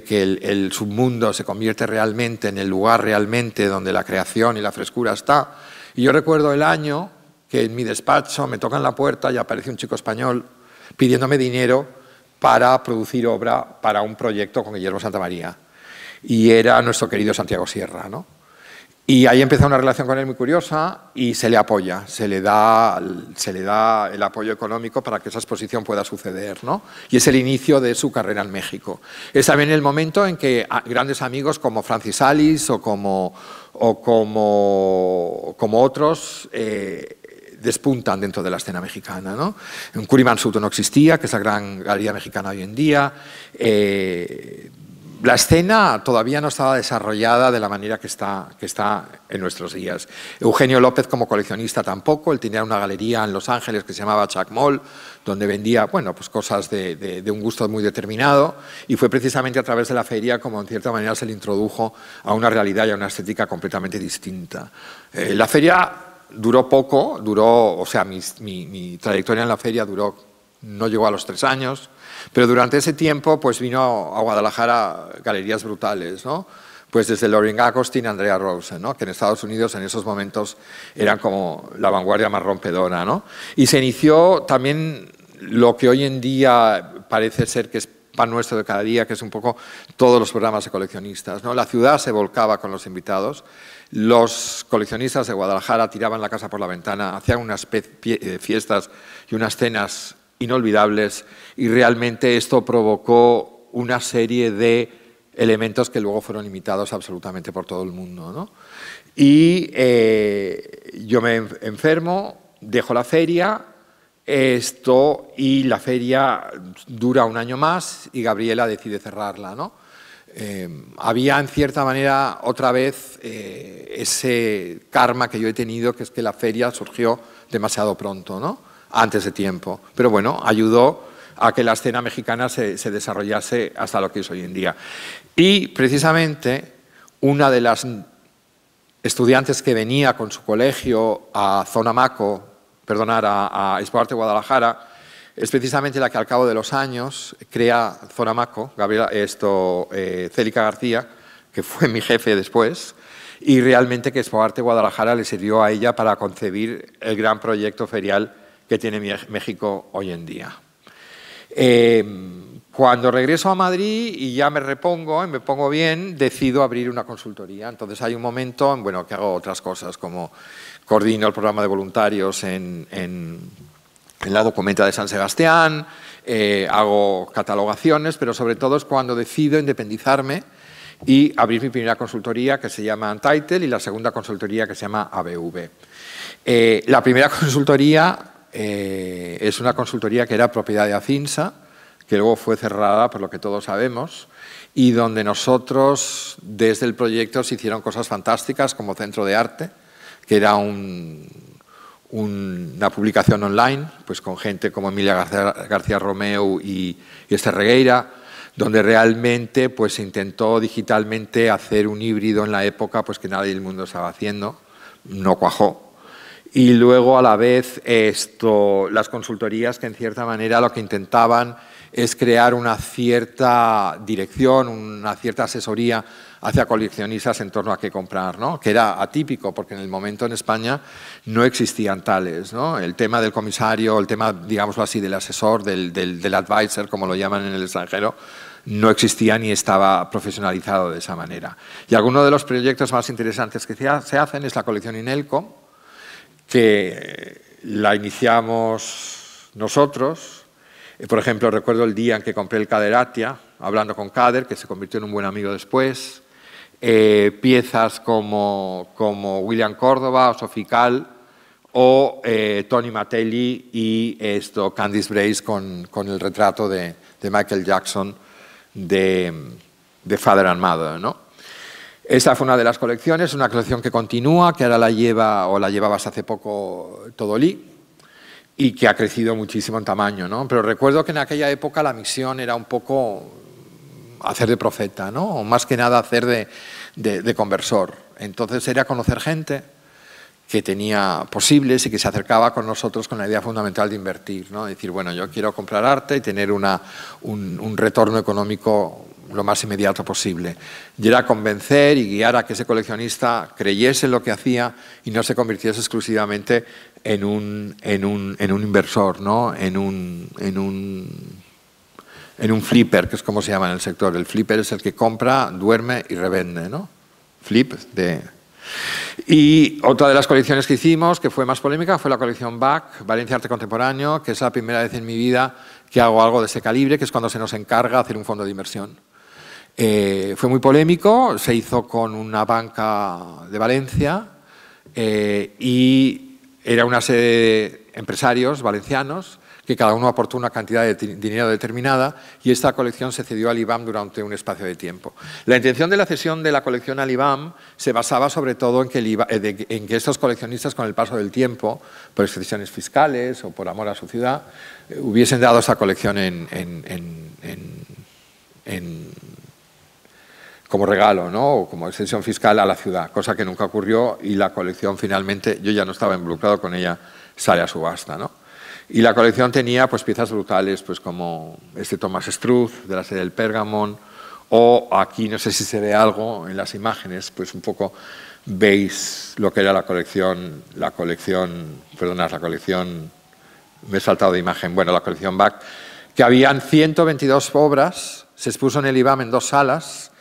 que el submundo se convierte realmente en el lugar realmente donde la creación y la frescura está y yo recuerdo el año que en mi despacho me tocan la puerta y aparece un chico español pidiéndome dinero para producir obra para un proyecto con Guillermo Santa María. Y era nuestro querido Santiago Sierra, ¿no? Y ahí empieza una relación con él muy curiosa y se le apoya, se le da, se le da el apoyo económico para que esa exposición pueda suceder. ¿no? Y es el inicio de su carrera en México. Es también el momento en que grandes amigos como Francis Alice o como, o como, como otros eh, despuntan dentro de la escena mexicana. ¿no? Curimán Soto no existía, que es la gran galería mexicana hoy en día. Eh, la escena todavía no estaba desarrollada de la manera que está, en nuestros días. Eugenio López como coleccionista tampoco, él tenía una galería en Los Ángeles que se llamaba Chuck Mall, donde vendía bueno, pues cosas de, un gusto muy determinado y fue precisamente a través de la feria como en cierta manera se le introdujo a una realidad y a una estética completamente distinta. Eh, la feria duró poco, duró, o sea, mi, mi trayectoria en la feria duró, no llegó a los tres años, pero durante ese tiempo pues vino a Guadalajara galerías brutales, ¿no? pues desde Loring Agostin a Andrea Rosen, que en Estados Unidos en esos momentos eran como la vanguardia más rompedora. ¿no? Y se inició también lo que hoy en día parece ser que es pan nuestro de cada día, que es un poco todos los programas de coleccionistas. ¿no? La ciudad se volcaba con los invitados, los coleccionistas de Guadalajara tiraban la casa por la ventana, hacían unas eh, fiestas y unas cenas inolvidables y realmente esto provocó una serie de elementos que luego fueron imitados absolutamente por todo el mundo. ¿no? Y eh, yo me enfermo, dejo la feria, esto y la feria dura un año más y Gabriela decide cerrarla. ¿no? Eh, había en cierta manera otra vez eh, ese karma que yo he tenido, que es que la feria surgió demasiado pronto. ¿no? antes de tiempo. Pero bueno, ayudó a que la escena mexicana se, desarrollase hasta lo que es hoy en día. Y precisamente una de las estudiantes que venía con su colegio a Zonamaco, perdonar a, a Guadalajara, es precisamente la que al cabo de los años crea Zonamaco, Gabriela, esto, eh, Célica García, que fue mi jefe después, y realmente que Expoarte Guadalajara le sirvió a ella para concebir el gran proyecto ferial que tiene México hoy en día. Eh, cuando regreso a Madrid y ya me repongo y me pongo bien, decido abrir una consultoría. Entonces hay un momento en bueno, que hago otras cosas, como coordino el programa de voluntarios en, la documenta de San Sebastián, eh, hago catalogaciones, pero sobre todo es cuando decido independizarme y abrir mi primera consultoría que se llama Untitled y la segunda consultoría que se llama ABV. Eh, la primera consultoría eh, es una consultoría que era propiedad de Acinsa, que luego fue cerrada, por lo que todos sabemos, y donde nosotros, desde el proyecto, se hicieron cosas fantásticas como Centro de Arte, que era una publicación online, pues con gente como Emilia García, Romeu Romeo y, Este Regueira, donde realmente pues, se intentó digitalmente hacer un híbrido en la época pues, que nadie del mundo estaba haciendo, no cuajó y luego a la vez esto, las consultorías que en cierta manera lo que intentaban es crear una cierta dirección, una cierta asesoría hacia coleccionistas en torno a qué comprar, ¿no? que era atípico porque en el momento en España no existían tales. ¿no? El tema del comisario, el tema, digámoslo así, del asesor, del, del, del advisor, como lo llaman en el extranjero, no existía ni estaba profesionalizado de esa manera. Y alguno de los proyectos más interesantes que se hacen es la colección INELCO, que la iniciamos nosotros. Eh, por ejemplo, recuerdo el día en que compré el Caderatia, hablando con Cader, que se convirtió en un buen amigo después. Eh, piezas como, como, William Córdoba o Sofical eh, o Tony Matelli y esto, Candice Brace con, el retrato de, Michael Jackson de, de Father and Mother. ¿no? Esta fue una de las colecciones, una colección que continúa, que ahora la lleva o la llevabas hace poco todo Todolí y que ha crecido muchísimo en tamaño, ¿no? Pero recuerdo que en aquella época la misión era un poco hacer de profeta, ¿no? O más que nada hacer de, conversor. Entonces era conocer gente que tenía posibles y que se acercaba con nosotros con la idea fundamental de invertir, ¿no? Decir, bueno, yo quiero comprar arte y tener un retorno económico lo más inmediato posible. Y era convencer y guiar a que ese coleccionista creyese en lo que hacía y no se convirtiese exclusivamente en un, inversor, ¿no? en, un, flipper, que es como se llama en el sector. El flipper es el que compra, duerme y revende. ¿no? Flip de... Y otra de las colecciones que hicimos, que fue más polémica, fue la colección BAC, Valencia Arte Contemporáneo, que es la primera vez en mi vida que hago algo de ese calibre, que es cuando se nos encarga hacer un fondo de inversión. Eh, fue muy polémico, se hizo con una banca de Valencia eh, y era una serie de empresarios valencianos que cada uno aportó una cantidad de dinero determinada y esta colección se cedió al IBAM durante un espacio de tiempo. La intención de la cesión de la colección al IBAM se basaba sobre todo en eh, que, en que estos coleccionistas con el paso del tiempo, por excesiones fiscales o por amor a su ciudad, hubiesen dado esa colección en como regalo ¿no? o como extensión fiscal a la ciudad, cosa que nunca ocurrió y la colección finalmente, yo ya no estaba involucrado con ella, sale a subasta. ¿no? Y la colección tenía pues, piezas brutales pues, como este Tomás Struth de la serie del Pergamón, o aquí no sé si se ve algo en las imágenes, pues un poco veis lo que era la colección, la colección, perdonad, la colección, me he saltado de imagen, bueno, la colección Bach, que habían 122 obras, se expuso en el IBAM en dos salas,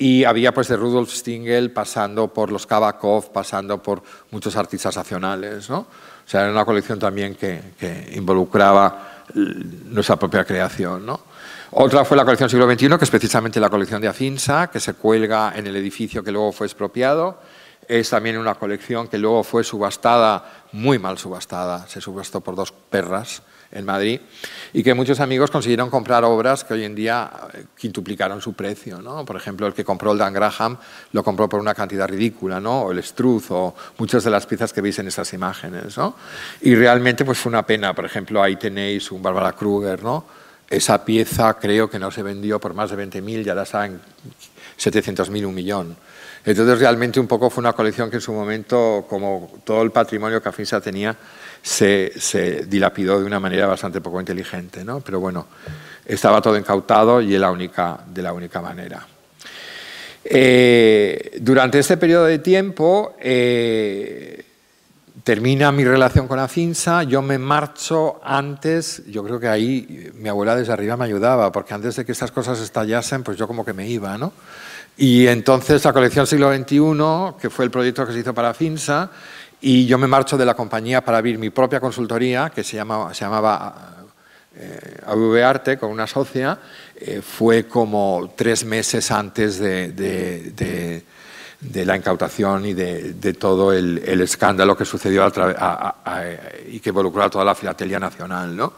y había pues de Rudolf Stingel pasando por los Kavakov, pasando por muchos artistas nacionales. ¿no? O sea, era una colección también que, que involucraba nuestra propia creación. ¿no? Otra fue la colección siglo XXI, que es precisamente la colección de Afinsa, que se cuelga en el edificio que luego fue expropiado. Es también una colección que luego fue subastada, muy mal subastada, se subastó por dos perras, en Madrid, y que muchos amigos consiguieron comprar obras que hoy en día eh, quintuplicaron su precio. Por ejemplo, el que compró el Dan Graham lo compró por una cantidad ridícula, ¿no? o el Struth, o muchas de las piezas que veis en esas imágenes. Y realmente pues, fue una pena. Por ejemplo, ahí tenéis un Barbara Kruger. ¿no? Esa pieza creo que no se vendió por más de 20.000, ya la saben 700.000, un millón. Entonces realmente un poco fue una colección que en su momento, como todo el patrimonio que Afinsa tenía, se, dilapidó de una manera bastante poco inteligente. ¿no? Pero bueno, estaba todo incautado y única, de la única manera. Eh, durante este periodo de tiempo eh, termina mi relación con Afinsa, yo me marcho antes, yo creo que ahí mi abuela desde arriba me ayudaba, porque antes de que estas cosas estallasen, pues yo como que me iba, Y entonces la colección siglo XXI, que fue el proyecto que se hizo para Afinsa, y yo me marcho de la compañía para abrir mi propia consultoría, que se, llamaba, se llamaba eh, Arte, con una socia. Eh, fue como tres meses antes de de la incautación y de, todo el, escándalo que sucedió y que involucró a toda la filatelía nacional. ¿no?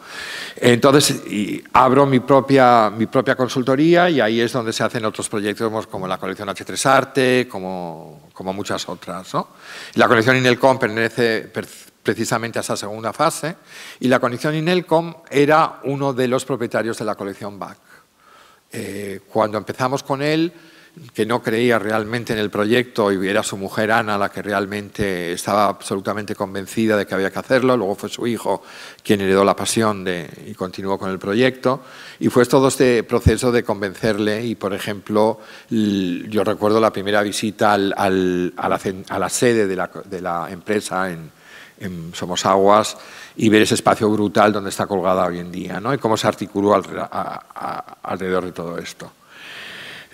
Entonces, y abro mi propia, mi propia consultoría y ahí es donde se hacen otros proyectos como la colección H3 Arte, como, como muchas otras. ¿no? La colección Inelcom pertenece precisamente a esa segunda fase y la colección Inelcom era uno de los propietarios de la colección BAC. Eh, cuando empezamos con él, que no creía realmente en el proyecto y era su mujer Ana la que realmente estaba absolutamente convencida de que había que hacerlo. Luego fue su hijo quien heredó la pasión y continuó con el proyecto. Y fue todo este proceso de convencerle y, por ejemplo, yo recuerdo la primera visita a, la, sede de la, empresa en, en Somos Aguas y ver ese espacio brutal donde está colgada hoy en día ¿no? y cómo se articuló alrededor de todo esto.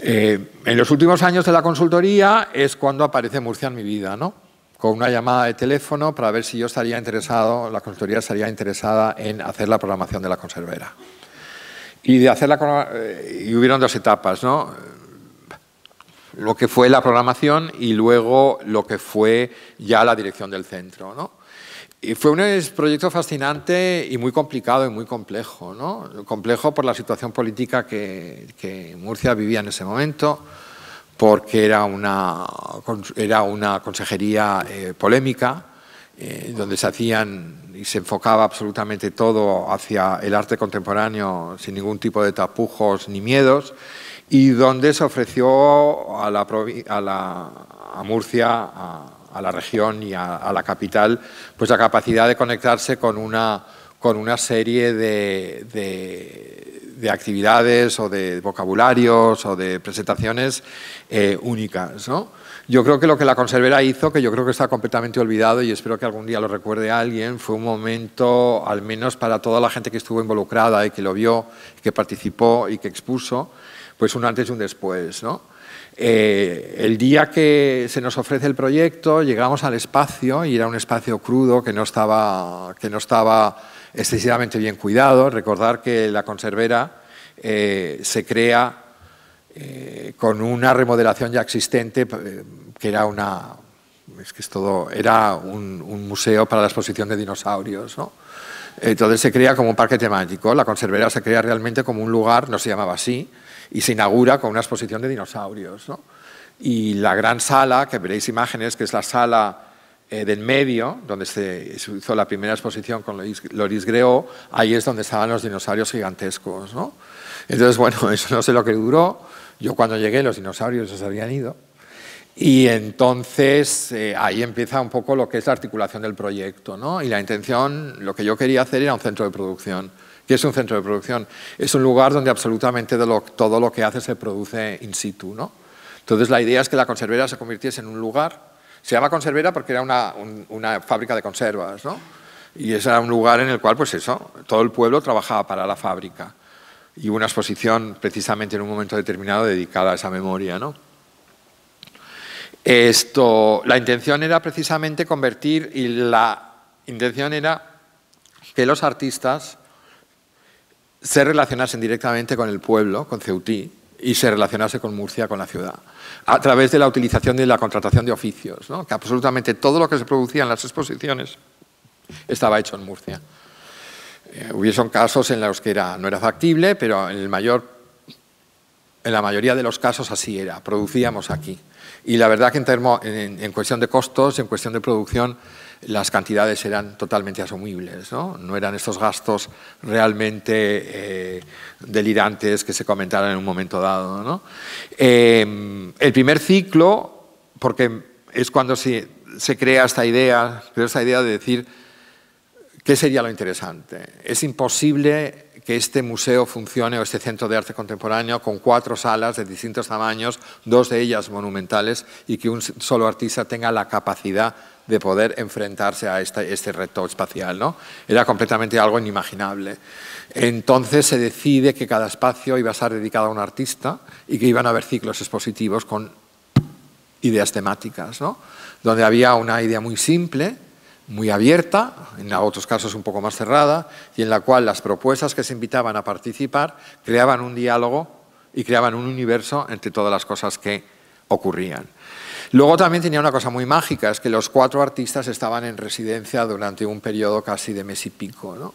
Eh, en los últimos años de la consultoría es cuando aparece Murcia en mi vida, ¿no? Con una llamada de teléfono para ver si yo estaría interesado, la consultoría estaría interesada en hacer la programación de la conservera. Y de hacerla eh, y hubieron dos etapas, ¿no? Lo que fue la programación y luego lo que fue ya la dirección del centro, ¿no? fue un proyecto fascinante y muy complicado y muy complejo, ¿no? Complejo por la situación política que, Murcia vivía en ese momento, porque era una, era una consejería eh, polémica, eh, donde se hacían y se enfocaba absolutamente todo hacia el arte contemporáneo sin ningún tipo de tapujos ni miedos, y donde se ofreció a, la, a, a Murcia a a la región y a, la capital, pues la capacidad de conectarse con una, con una serie de, actividades o de vocabularios o de presentaciones eh, únicas. Yo creo que lo que la conservera hizo, que yo creo que está completamente olvidado y espero que algún día lo recuerde alguien, fue un momento, al menos para toda la gente que estuvo involucrada y que lo vio, que participó y que expuso, pues un antes y un después. ¿no? Eh, el día que se nos ofrece el proyecto, llegamos al espacio y era un espacio crudo que no estaba, excesivamente bien cuidado. Recordar que la conservera eh, se crea eh, con una remodelación ya existente, que era una. era un, museo para la exposición de dinosaurios, ¿no? Entonces se crea como un parque temático. La conservera se crea realmente como un lugar, no se llamaba así, y se inaugura con una exposición de dinosaurios. ¿no? Y la gran sala, que veréis imágenes, que es la sala eh, del medio, donde se hizo la primera exposición con Loris, Greo, ahí es donde estaban los dinosaurios gigantescos. ¿no? Entonces, bueno, eso no sé lo que duró. Yo cuando llegué los dinosaurios se habían ido. Y entonces eh, ahí empieza un poco lo que es la articulación del proyecto. ¿no? Y la intención, lo que yo quería hacer era un centro de producción que es un centro de producción. Es un lugar donde absolutamente todo lo que hace se produce in situ. ¿no? Entonces la idea es que la conservera se convirtiese en un lugar, se llama conservera porque era una, fábrica de conservas, ¿no? y ese era un lugar en el cual pues eso, todo el pueblo trabajaba para la fábrica y una exposición precisamente en un momento determinado dedicada a esa memoria. Esto, la intención era precisamente convertir y la intención era que los artistas se relacionasen directamente con el pueblo, con Ceutí, y se relacionase con Murcia, con la ciudad, a través de la utilización de la contratación de oficios, que absolutamente todo lo que se producía en las exposiciones estaba hecho en Murcia. Eh, Hubiesen casos en los que no era factible, pero en, mayor, la mayoría de los casos así era, producíamos aquí. Y la verdad que en cuestión de costos, en cuestión de producción, las cantidades eran totalmente asumibles, no, eran estos gastos realmente eh, delirantes que se comentaran en un momento dado. ¿no? Eh, el primer ciclo, porque es cuando se, crea esta idea, esta idea de decir qué sería lo interesante. Es imposible que este museo funcione o este centro de arte contemporáneo con cuatro salas de distintos tamaños, dos de ellas monumentales, y que un solo artista tenga la capacidad de poder enfrentarse a este reto espacial. ¿no? Era completamente algo inimaginable. Entonces se decide que cada espacio iba a ser dedicado a un artista y que iban a haber ciclos expositivos con ideas temáticas, donde había una idea muy simple, muy abierta, en otros casos un poco más cerrada, y en la cual las propuestas que se invitaban a participar creaban un diálogo y creaban un universo entre todas las cosas que ocurrían. Luego también tenía una cosa muy mágica, es que los cuatro artistas estaban en residencia durante un periodo casi de mes y pico,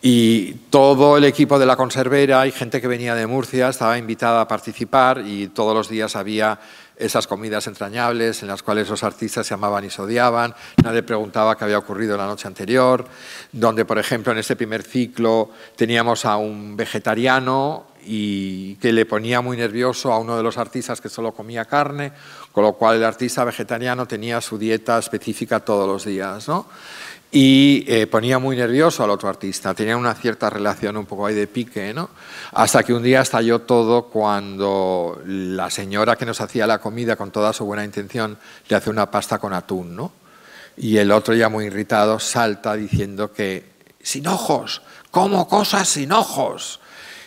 Y todo el equipo de la conservera y gente que venía de Murcia estaba invitada a participar y todos los días había esas comidas entrañables en las cuales los artistas se amaban y se odiaban, nadie preguntaba qué había ocurrido la noche anterior, donde, por ejemplo, en este primer ciclo teníamos a un vegetariano y que le ponía muy nervioso a uno de los artistas que solo comía carne, con lo cual el artista vegetariano tenía su dieta específica todos los días. y eh, ponía muy nervioso al otro artista, tenía una cierta relación un poco ahí de pique, ¿no? Hasta que un día estalló todo cuando la señora que nos hacía la comida con toda su buena intención le hace una pasta con atún, Y el otro ya muy irritado salta diciendo que sin ojos, como cosas sin ojos.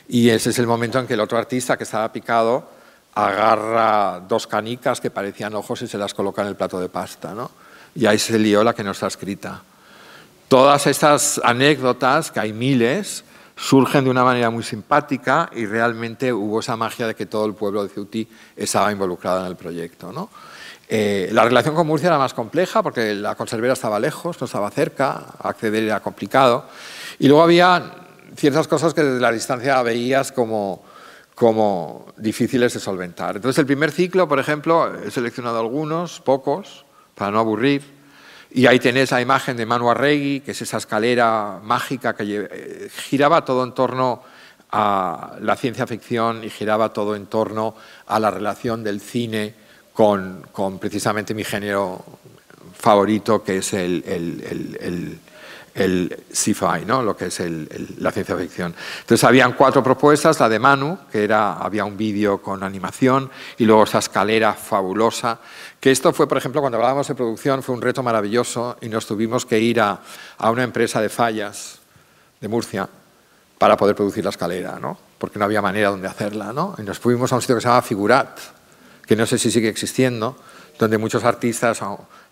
Y ese es el momento en que el otro artista que estaba picado agarra dos canicas que parecían ojos y se las coloca en el plato de pasta. Y ahí se lió la que no está escrita. Todas estas anécdotas, que hay miles, surgen de una manera muy simpática y realmente hubo esa magia de que todo el pueblo de Ceutí estaba involucrado en el proyecto. Eh, la relación con Murcia era más compleja porque la conservera estaba lejos, no estaba cerca, acceder era complicado. Y luego había ciertas cosas que desde la distancia veías como como difíciles de solventar. Entonces el primer ciclo, por ejemplo, he seleccionado algunos, pocos, para no aburrir, y ahí tenés la imagen de Manu Arregui, que es esa escalera mágica que eh, giraba todo en torno a la ciencia ficción y giraba todo en torno a la relación del cine con, con precisamente mi género favorito, que es el, el, el sci-fi, ¿no? lo que es la ciencia ficción. Entonces habían cuatro propuestas, la de Manu, que era, había un vídeo con animación y luego esa escalera fabulosa, que esto fue, por ejemplo, cuando hablábamos de producción, fue un reto maravilloso y nos tuvimos que ir a, una empresa de fallas de Murcia para poder producir la escalera, ¿no? porque no había manera donde hacerla. ¿no? Y nos fuimos a un sitio que se llama Figurat, que no sé si sigue existiendo, donde muchos artistas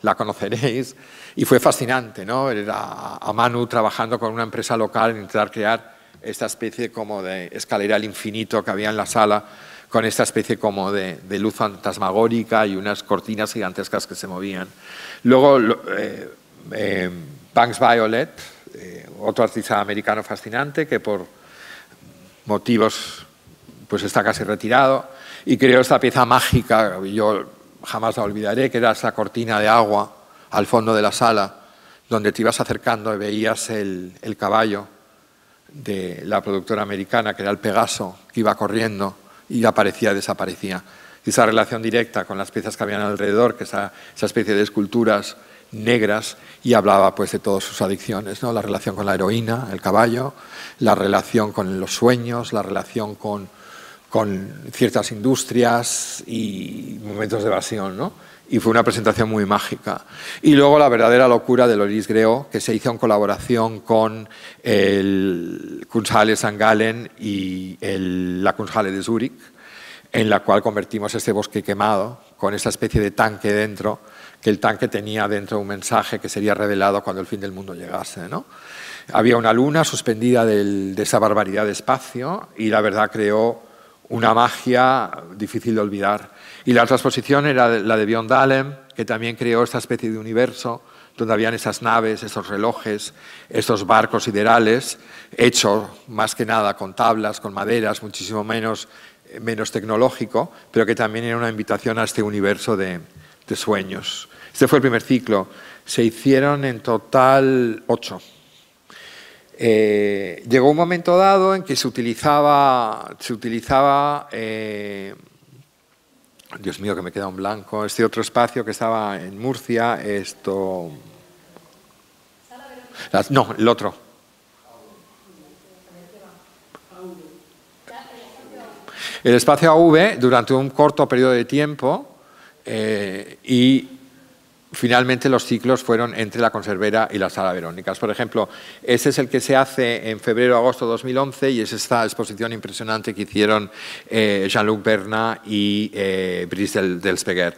la conoceréis, y fue fascinante, ¿no? Era a Manu trabajando con una empresa local en intentar crear esta especie como de escalera al infinito que había en la sala, con esta especie como de, luz fantasmagórica y unas cortinas gigantescas que se movían. Luego, eh, eh, Banks Violet, eh, otro artista americano fascinante que por motivos pues está casi retirado, y creó esta pieza mágica, yo jamás la olvidaré, que era esa cortina de agua al fondo de la sala, donde te ibas acercando y veías el, caballo de la productora americana, que era el Pegaso, que iba corriendo y aparecía, desaparecía. esa relación directa con las piezas que habían alrededor, que esa, esa especie de esculturas negras y hablaba pues de todas sus adicciones, ¿no? La relación con la heroína, el caballo, la relación con los sueños, la relación con con ciertas industrias y momentos de evasión, ¿no? Y fue una presentación muy mágica. Y luego la verdadera locura de Loris Greo, que se hizo en colaboración con el Kunsthalle St. Gallen y la Kunsthalle de Zúrich, en la cual convertimos este bosque quemado con esa especie de tanque dentro, que el tanque tenía dentro un mensaje que sería revelado cuando el fin del mundo llegase. ¿no? Había una luna suspendida de esa barbaridad de espacio y la verdad creó una magia difícil de olvidar. Y la exposición era la de Björn Dahlem, que también creó esta especie de universo donde habían esas naves, esos relojes, estos barcos siderales, hechos más que nada con tablas, con maderas, muchísimo eh, menos, tecnológico, pero que también era una invitación a este universo de, de sueños. Este fue el primer ciclo. Se hicieron en total ocho. Eh, llegó un momento dado en que se utilizaba, se utilizaba eh, Dios mío, que me queda un blanco, este otro espacio que estaba en Murcia, esto... no, el otro. El espacio AV durante un corto periodo de tiempo eh, y Finalmente los ciclos fueron entre la conservera y la sala Verónica. Por ejemplo, ese es el que se hace en febrero-agosto de 2011 y es esta exposición impresionante que hicieron eh, Jean-Luc Berna y eh, Brice del,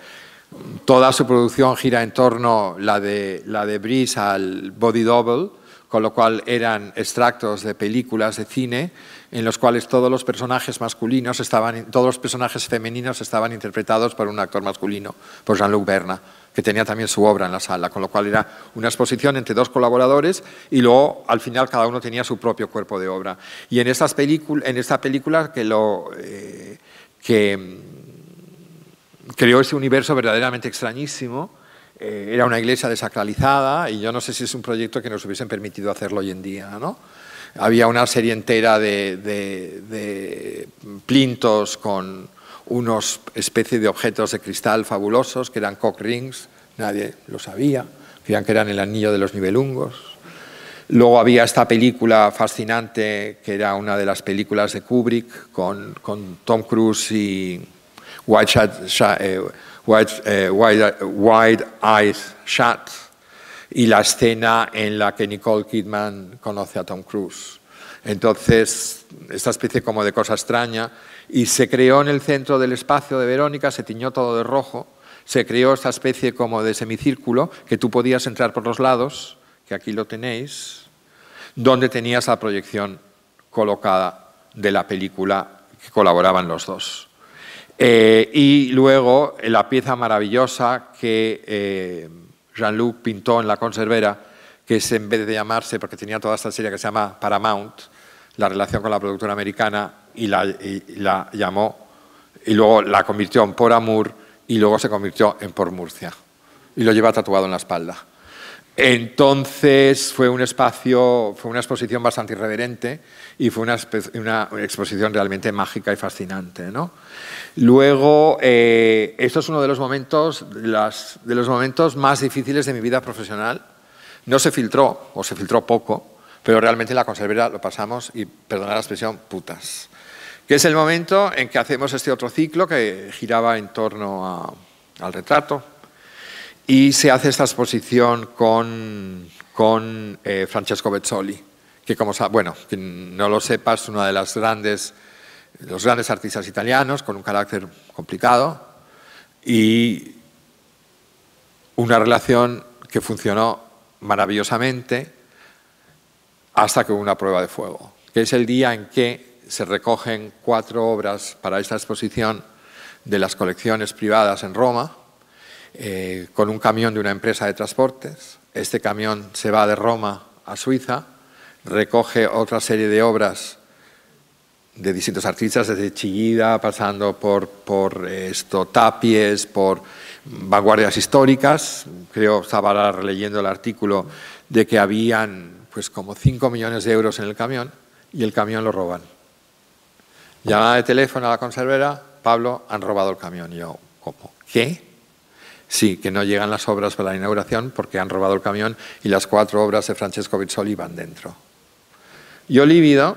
Toda su producción gira en torno, la de, la de Brice, al body double, con lo cual eran extractos de películas de cine en los cuales todos los personajes masculinos estaban, todos los personajes femeninos estaban interpretados por un actor masculino, por Jean-Luc Berna que tenía también su obra en la sala, con lo cual era una exposición entre dos colaboradores y luego al final cada uno tenía su propio cuerpo de obra. Y en, estas en esta película que, lo, eh, que mm, creó ese universo verdaderamente extrañísimo, eh, era una iglesia desacralizada y yo no sé si es un proyecto que nos hubiesen permitido hacerlo hoy en día, ¿no? Había una serie entera de plintos con, unos especie de objetos de cristal fabulosos que eran cock rings, nadie lo sabía, creían que eran el anillo de los nivelungos. Luego había esta película fascinante que era una de las películas de Kubrick con, Tom Cruise y White, eh, eh, Wide, Eyes Shut y la escena en la que Nicole Kidman conoce a Tom Cruise. Entonces, esta especie como de cosa extraña, y se creó en el centro del espacio de Verónica, se tiñó todo de rojo, se creó esta especie como de semicírculo que tú podías entrar por los lados, que aquí lo tenéis, donde tenías la proyección colocada de la película que colaboraban los dos. Eh, y luego la pieza maravillosa que eh, Jean-Luc pintó en La Conservera, que es en vez de llamarse, porque tenía toda esta serie que se llama Paramount, la relación con la productora americana y la, llamó y luego la convirtió en Por Amur y luego se convirtió en Por Murcia y lo lleva tatuado en la espalda. Entonces fue un espacio, fue una exposición bastante irreverente y fue una, exposición realmente mágica y fascinante. ¿no? Luego, eh, esto es uno de los, momentos, de los momentos más difíciles de mi vida profesional. No se filtró, o se filtró poco, pero realmente la conservera lo pasamos, y perdonar la expresión, putas. Que es el momento en que hacemos este otro ciclo que giraba en torno al retrato y se hace esta exposición con, con eh, Francesco Bezzoli, que como bueno, no lo sepas, es uno de las grandes, los grandes artistas italianos con un carácter complicado y una relación que funcionó maravillosamente hasta que hubo una prueba de fuego, que es el día en que se recogen cuatro obras para esta exposición de las colecciones privadas en Roma, eh, con un camión de una empresa de transportes. Este camión se va de Roma a Suiza, recoge otra serie de obras de distintos artistas, desde Chillida, pasando por, por eh, Tapies, por vanguardias históricas. Creo, estaba leyendo el artículo de que habían pues como 5 millones de euros en el camión y el camión lo roban. Llamada de teléfono a la conservera, Pablo, han robado el camión. Y yo, ¿cómo? ¿Qué? Sí, que no llegan las obras para la inauguración porque han robado el camión y las cuatro obras de Francesco Bizzoli van dentro. Yo lívido,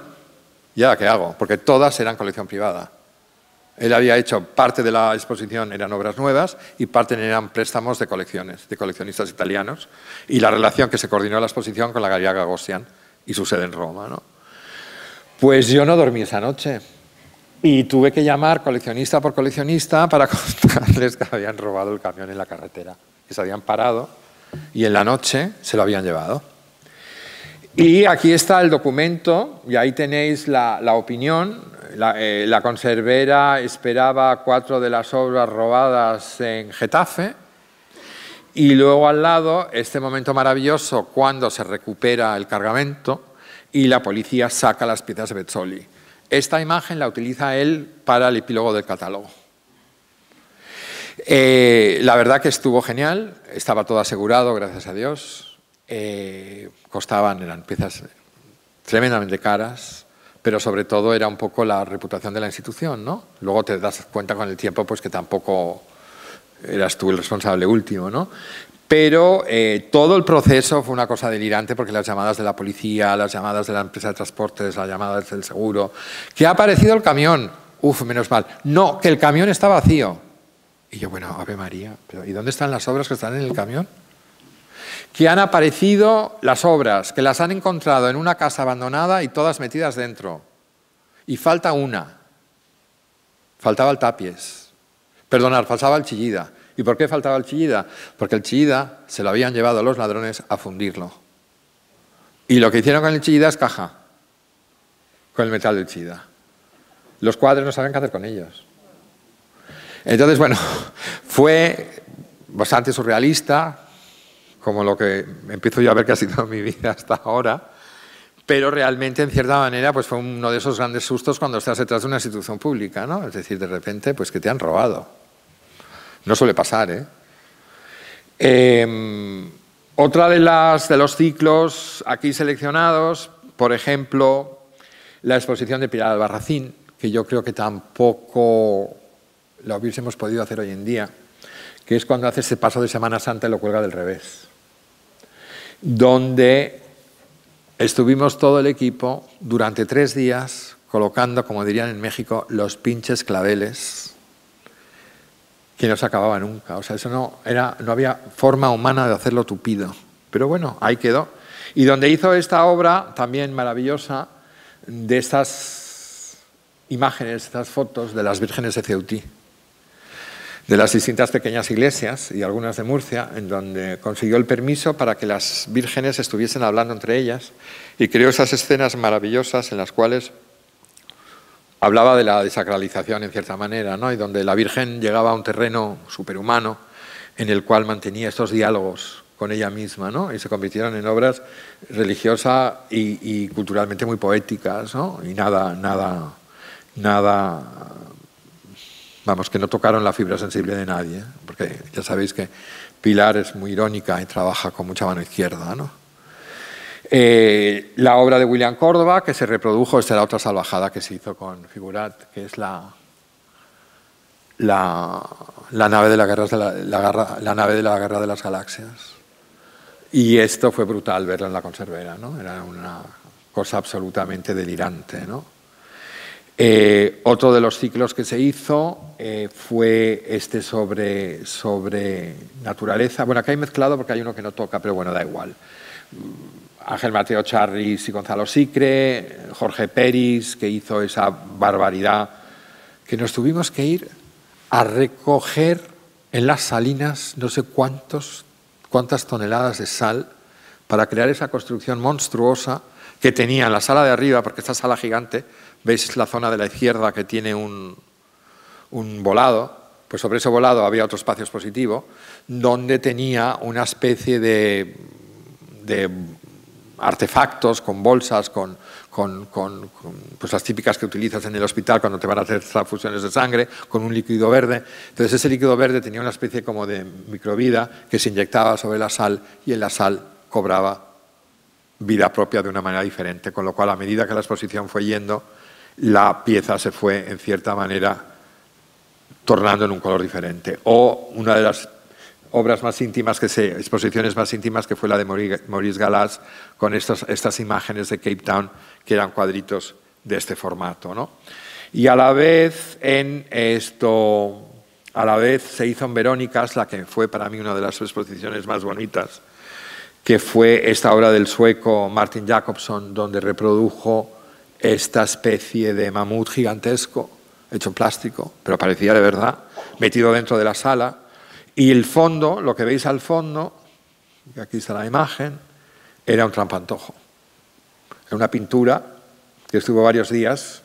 ya, qué hago? Porque todas eran colección privada. Él había hecho parte de la exposición eran obras nuevas y parte eran préstamos de colecciones, de coleccionistas italianos, y la relación que se coordinó la exposición con la Galería Gagosian y su sede en Roma. Pues yo no dormí esa noche y tuve que llamar coleccionista por coleccionista para contarles que habían robado el camión en la carretera, que se habían parado y en la noche se lo habían llevado. Y aquí está el documento y ahí tenéis la opinión eh, la, conservera esperaba cuatro de las obras robadas en Getafe y luego al lado este momento maravilloso cuando se recupera el cargamento y la policía saca las piezas de Bezzoli. Esta imagen la utiliza él para el epílogo del catálogo. Eh, la verdad que estuvo genial, estaba todo asegurado, gracias a Dios. Eh, costaban, eran piezas tremendamente caras, pero sobre todo era un poco la reputación de la institución, ¿no? Luego te das cuenta con el tiempo pues que tampoco eras tú el responsable último, ¿no? Pero eh, todo el proceso fue una cosa delirante porque las llamadas de la policía, las llamadas de la empresa de transportes, las llamadas del seguro, que ha aparecido el camión, uf, menos mal. No, que el camión está vacío. Y yo, bueno, Ave María, ¿y dónde están las obras que están en el camión? que han aparecido las obras, que las han encontrado en una casa abandonada y todas metidas dentro. Y falta una. Faltaba el tapies. Perdonar, faltaba el chillida. ¿Y por qué faltaba el chillida? Porque el chillida se lo habían llevado los ladrones a fundirlo. Y lo que hicieron con el chillida es caja, con el metal del chillida. Los cuadros no saben qué hacer con ellos. Entonces, bueno, fue bastante surrealista, como lo que empiezo yo a ver que ha sido mi vida hasta ahora, pero realmente en cierta manera pues fue uno de esos grandes sustos cuando estás detrás de una institución pública, ¿no? Es decir, de repente pues que te han robado. No suele pasar, ¿eh? Em, otra de las de los ciclos aquí seleccionados, por ejemplo, la exposición de Pilar Albarracín, que yo creo que tampoco la hubiésemos podido hacer hoy en día, que es cuando hace ese paso de Semana Santa y lo cuelga del revés donde estuvimos todo el equipo durante tres días colocando, como dirían en México, los pinches claveles, que no se acababa nunca. O sea, eso no, era, no había forma humana de hacerlo tupido. Pero bueno, ahí quedó. Y donde hizo esta obra, también maravillosa, de estas imágenes, estas fotos de las vírgenes de Ceutí de las distintas pequeñas iglesias y algunas de Murcia, en donde consiguió el permiso para que las vírgenes estuviesen hablando entre ellas y creó esas escenas maravillosas en las cuales hablaba de la desacralización en cierta manera, ¿no? y donde la Virgen llegaba a un terreno superhumano en el cual mantenía estos diálogos con ella misma, ¿no? y se convirtieron en obras religiosas y, culturalmente muy poéticas, ¿no? y nada, nada, nada Vamos, que no tocaron la fibra sensible de nadie, porque ya sabéis que Pilar es muy irónica y trabaja con mucha mano izquierda. ¿no? Eh, la obra de William Córdoba, que se reprodujo, esta era otra salvajada que se hizo con Figurat, que es la, nave, de la, guerra, la, nave de la Guerra de las Galaxias. Y esto fue brutal verla en la conservera, ¿no? era una cosa absolutamente delirante. ¿no? Eh, otro de los ciclos que se hizo eh, fue este sobre, sobre naturaleza. Bueno, acá hay mezclado porque hay uno que no toca, pero bueno, da igual. Mm, Ángel Mateo Charris y Gonzalo Sicre, Jorge Peris, que hizo esa barbaridad, que nos tuvimos que ir a recoger en las salinas no sé cuántos, cuántas toneladas de sal para crear esa construcción monstruosa que tenía la sala de arriba, porque esta sala gigante veis la zona de la izquierda que tiene un, volado, pues sobre ese volado había otro espacio expositivo donde tenía una especie de, artefactos con bolsas, con, con, pues las típicas que utilizas en el hospital cuando te van a hacer transfusiones de sangre, con un líquido verde. Entonces ese líquido verde tenía una especie como de microvida que se inyectaba sobre la sal y en la sal cobraba vida propia de una manera diferente, con lo cual a medida que la exposición fue yendo, la pieza se fue, en cierta manera, tornando en un color diferente. O una de las obras más íntimas que se, exposiciones más íntimas que fue la de Maurice Galas con estas, estas imágenes de Cape Town que eran cuadritos de este formato. ¿no? Y a la vez en esto, a la vez se hizo en Verónicas, la que fue para mí una de las exposiciones más bonitas, que fue esta obra del sueco Martin Jacobson, donde reprodujo esta especie de mamut gigantesco, hecho en plástico, pero parecía de verdad, metido dentro de la sala. Y el fondo, lo que veis al fondo, aquí está la imagen, era un trampantojo. Era una pintura que estuvo varios días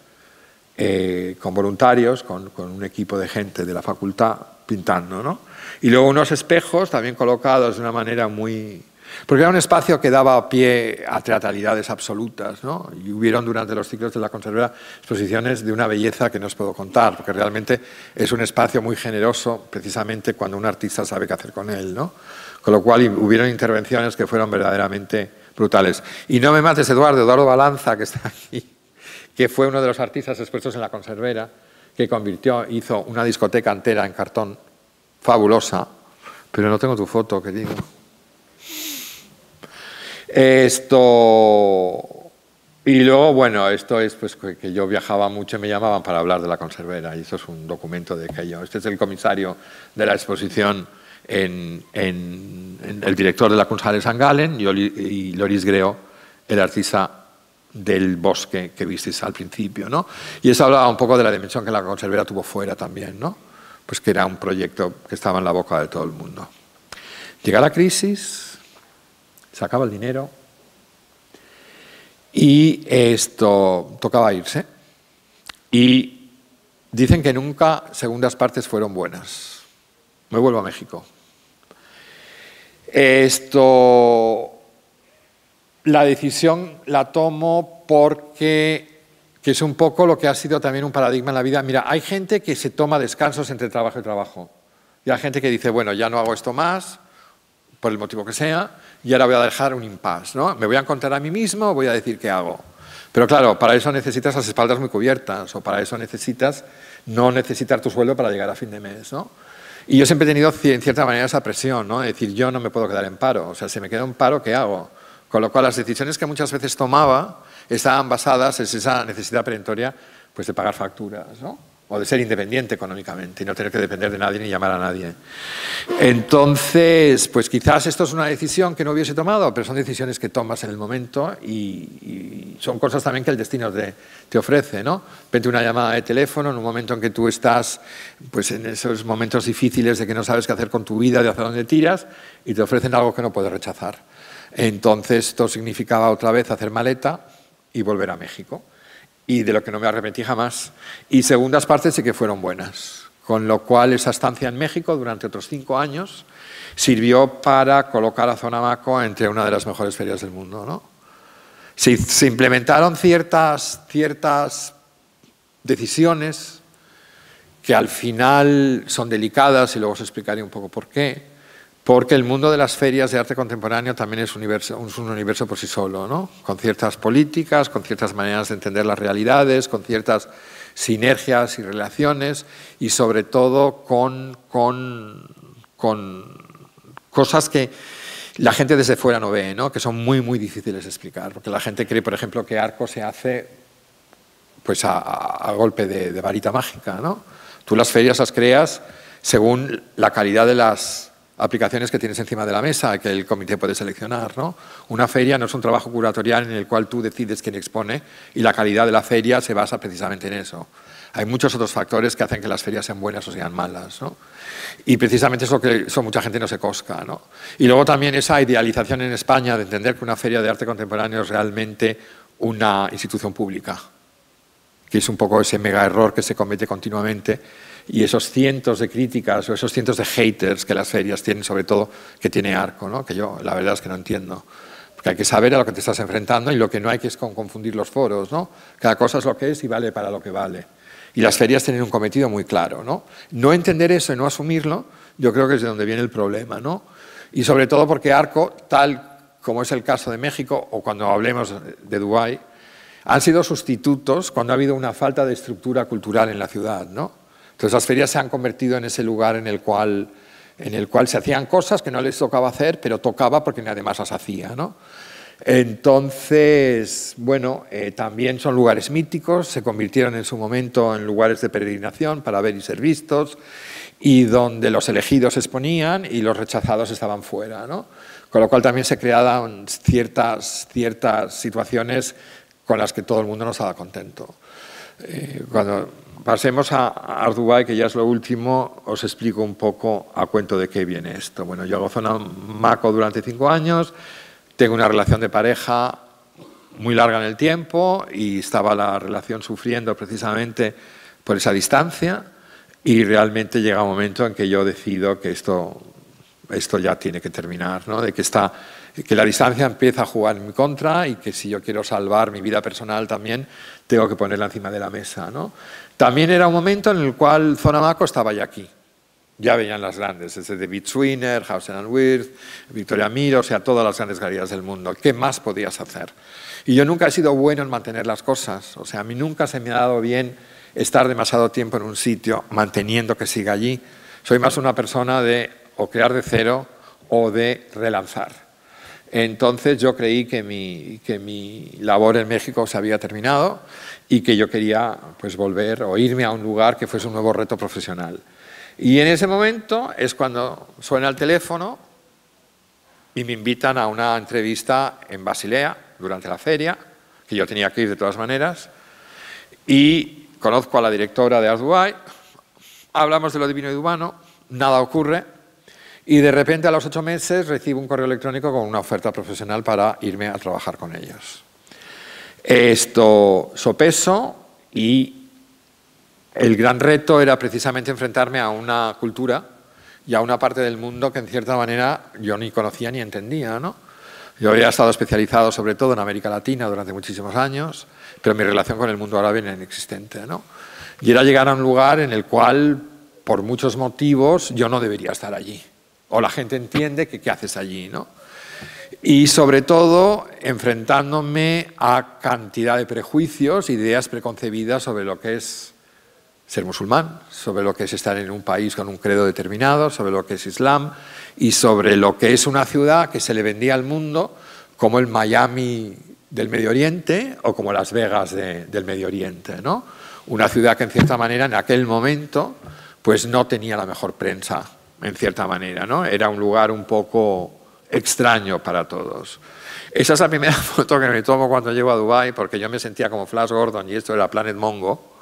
eh, con voluntarios, con, un equipo de gente de la facultad pintando. Y luego unos espejos también colocados de una manera muy, porque era un espacio que daba pie a teatralidades absolutas, ¿no? Y hubieron durante los ciclos de la conservera exposiciones de una belleza que no os puedo contar, porque realmente es un espacio muy generoso, precisamente cuando un artista sabe qué hacer con él, ¿no? Con lo cual hubieron intervenciones que fueron verdaderamente brutales. Y no me mates, Eduardo, Eduardo Balanza, que está aquí, que fue uno de los artistas expuestos en la conservera, que convirtió, hizo una discoteca entera en cartón, fabulosa, pero no tengo tu foto, querido. Esto. Y luego, bueno, esto es pues que yo viajaba mucho y me llamaban para hablar de la conservera, y eso es un documento de que Este es el comisario de la exposición, el director de la de San Galen, y, Loris Greo, el artista del bosque que visteis al principio, ¿no? Y eso hablaba un poco de la dimensión que la conservera tuvo fuera también, ¿no? Pues que era un proyecto que estaba en la boca de todo el mundo. Llega la crisis, Sacaba el dinero y esto tocaba irse. Y dicen que nunca segundas partes fueron buenas. Me vuelvo a México. Esto, la decisión la tomo porque que es un poco lo que ha sido también un paradigma en la vida. Mira, hay gente que se toma descansos entre trabajo y trabajo. Y hay gente que dice, bueno, ya no hago esto más, por el motivo que sea, y ahora voy a dejar un impasse, ¿no? Me voy a encontrar a mí mismo, voy a decir qué hago. Pero claro, para eso necesitas las espaldas muy cubiertas o para eso necesitas no necesitar tu sueldo para llegar a fin de mes, ¿no? Y yo siempre he tenido en cierta manera esa presión, ¿no? Es decir, yo no me puedo quedar en paro, o sea, si me quedo en paro, ¿qué hago? Con lo cual las decisiones que muchas veces tomaba estaban basadas en esa necesidad perentoria pues, de pagar facturas, ¿no? o de ser independiente económicamente y no tener que depender de nadie ni llamar a nadie. Entonces, pues quizás esto es una decisión que no hubiese tomado, pero son decisiones que tomas en el momento y, son cosas también que el destino te, ofrece, ¿no? Vente una llamada de teléfono en un momento en que tú estás pues en esos momentos difíciles de que no sabes qué hacer con tu vida, de hacia dónde tiras y te ofrecen algo que no puedes rechazar. Entonces, esto significaba otra vez hacer maleta y volver a México y de lo que no me arrepentí jamás, y segundas partes sí que fueron buenas. Con lo cual, esa estancia en México durante otros cinco años sirvió para colocar a Zonamaco entre una de las mejores ferias del mundo. ¿no? Se, implementaron ciertas, ciertas decisiones que al final son delicadas y luego os explicaré un poco por qué, porque el mundo de las ferias de arte contemporáneo también es, un universo por sí solo, con ciertas políticas, con ciertas maneras de entender las realidades, con ciertas sinergias y relaciones y sobre todo con, cosas que la gente desde fuera no ve, ¿no? que son muy, muy difíciles de explicar, porque la gente cree, por ejemplo, que arco se hace pues a, golpe de, de, varita mágica. ¿no? Tú las ferias las creas según la calidad de las aplicaciones que tienes encima de la mesa, que el comité puede seleccionar. Una feria no es un trabajo curatorial en el cual tú decides quién expone y la calidad de la feria se basa precisamente en eso. Hay muchos otros factores que hacen que las ferias sean buenas o sean malas. Y precisamente eso que mucha gente no se cosca. Y luego también esa idealización en España de entender que una feria de arte contemporáneo es realmente una institución pública, que es un poco ese mega error que se comete continuamente y esos cientos de críticas o esos cientos de haters que las ferias tienen, sobre todo que tiene Arco, ¿no? que yo la verdad es que no entiendo. Porque hay que saber a lo que te estás enfrentando y lo que no hay que es confundir los foros. ¿no? Cada cosa es lo que es y vale para lo que vale. Y las ferias tienen un cometido muy claro. No, no entender eso y no asumirlo, yo creo que es de donde viene el problema. ¿no? Y sobre todo porque Arco, tal como es el caso de México o cuando hablemos de Dubái, han sido sustitutos cuando ha habido una falta de estructura cultural en la ciudad. ¿no? Entonces las ferias se han convertido en ese lugar en el cual, en el cual se hacían cosas que no les tocaba hacer, pero tocaba porque además las hacía. Entonces, bueno, eh, también son lugares míticos, se convirtieron en su momento en lugares de peregrinación para ver y ser vistos, y donde los elegidos se exponían y los rechazados estaban fuera. Con lo cual también se creaban ciertas, ciertas situaciones con las que todo el mundo no estaba contento. Eh, cuando pasemos a Arduay, que ya es lo último. Os explico un poco a cuento de qué viene esto. Bueno, yo hago zona maco durante cinco años, tengo una relación de pareja muy larga en el tiempo y estaba la relación sufriendo precisamente por esa distancia y realmente llega un momento en que yo decido que esto, esto ya tiene que terminar, ¿no? de que, está, que la distancia empieza a jugar en mi contra y que si yo quiero salvar mi vida personal también tengo que ponerla encima de la mesa. ¿no? También era un momento en el cual Zona Maco estaba ya aquí. Ya veían las grandes, ese de Swinner, House and Wirth, Victoria Miro, o sea, todas las grandes galerías del mundo. ¿Qué más podías hacer? Y yo nunca he sido bueno en mantener las cosas. O sea, a mí nunca se me ha dado bien estar demasiado tiempo en un sitio manteniendo que siga allí. Soy más una persona de o crear de cero o de relanzar. Entonces yo creí que mi, labor en México se había terminado y que yo quería pues, volver o irme a un lugar que fuese un nuevo reto profesional. Y en ese momento es cuando suena el teléfono y me invitan a una entrevista en Basilea durante la feria, que yo tenía que ir de todas maneras, y conozco a la directora de Art Hablamos de lo divino y humano, nada ocurre, y de repente a los ocho meses recibo un correo electrónico con una oferta profesional para irme a trabajar con ellos. Esto sopeso y el gran reto era precisamente enfrentarme a una cultura y a una parte del mundo que en cierta manera yo ni conocía ni entendía. ¿no? Yo había estado especializado sobre todo en América Latina durante muchísimos años, pero mi relación con el mundo árabe era inexistente. ¿no? Y era llegar a un lugar en el cual, por muchos motivos, yo no debería estar allí o la gente entiende que qué haces allí, ¿no? Y sobre todo enfrentándome a cantidad de prejuicios, ideas preconcebidas sobre lo que es ser musulmán, sobre lo que es estar en un país con un credo determinado, sobre lo que es Islam y sobre lo que es una ciudad que se le vendía al mundo como el Miami del Medio Oriente o como Las Vegas del Medio Oriente. ¿no? Una ciudad que en cierta manera en aquel momento pues no tenía la mejor prensa en cierta manera, ¿no? Era un lugar un poco extraño para todos. Esa es la primera foto que me tomo cuando llego a Dubai porque yo me sentía como Flash Gordon y esto era Planet Mongo,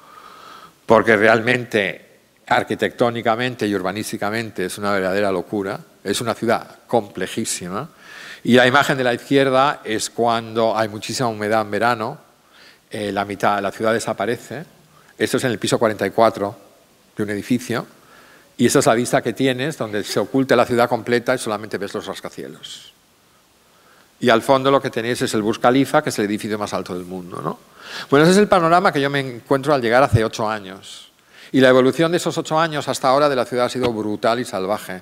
porque realmente arquitectónicamente y urbanísticamente es una verdadera locura, es una ciudad complejísima. Y la imagen de la izquierda es cuando hay muchísima humedad en verano, eh, la mitad, de la ciudad desaparece. Esto es en el piso 44 de un edificio y esa es la vista que tienes, donde se oculta la ciudad completa y solamente ves los rascacielos. Y al fondo lo que tenéis es el Burj Khalifa, que es el edificio más alto del mundo. ¿no? Bueno, ese es el panorama que yo me encuentro al llegar hace ocho años. Y la evolución de esos ocho años hasta ahora de la ciudad ha sido brutal y salvaje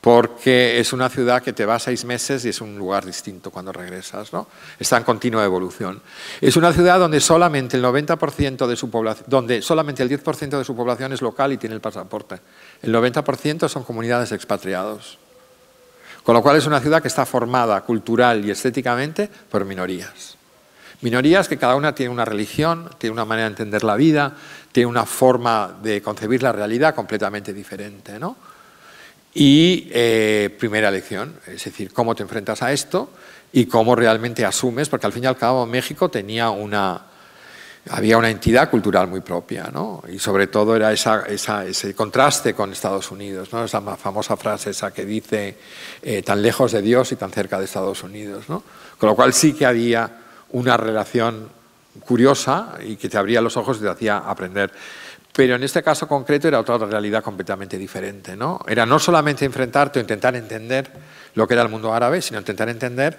porque es una ciudad que te va seis meses y es un lugar distinto cuando regresas, ¿no? Está en continua evolución. Es una ciudad donde solamente el 90% de su solamente el 10% de su población es local y tiene el pasaporte. El 90% son comunidades expatriados. Con lo cual es una ciudad que está formada cultural y estéticamente por minorías. Minorías que cada una tiene una religión, tiene una manera de entender la vida, tiene una forma de concebir la realidad completamente diferente, ¿no? y eh, primera lección, es decir, cómo te enfrentas a esto y cómo realmente asumes, porque al fin y al cabo México tenía una, había una entidad cultural muy propia, ¿no? Y sobre todo era ese contraste con Estados Unidos, ¿no? Esa famosa frase esa que dice eh, tan lejos de Dios y tan cerca de Estados Unidos, Con lo cual sí que había una relación curiosa y que te abría los ojos y te hacía aprender. Pero en este caso concreto era otra realidad completamente diferente. ¿no? Era no solamente enfrentarte o intentar entender lo que era el mundo árabe, sino intentar entender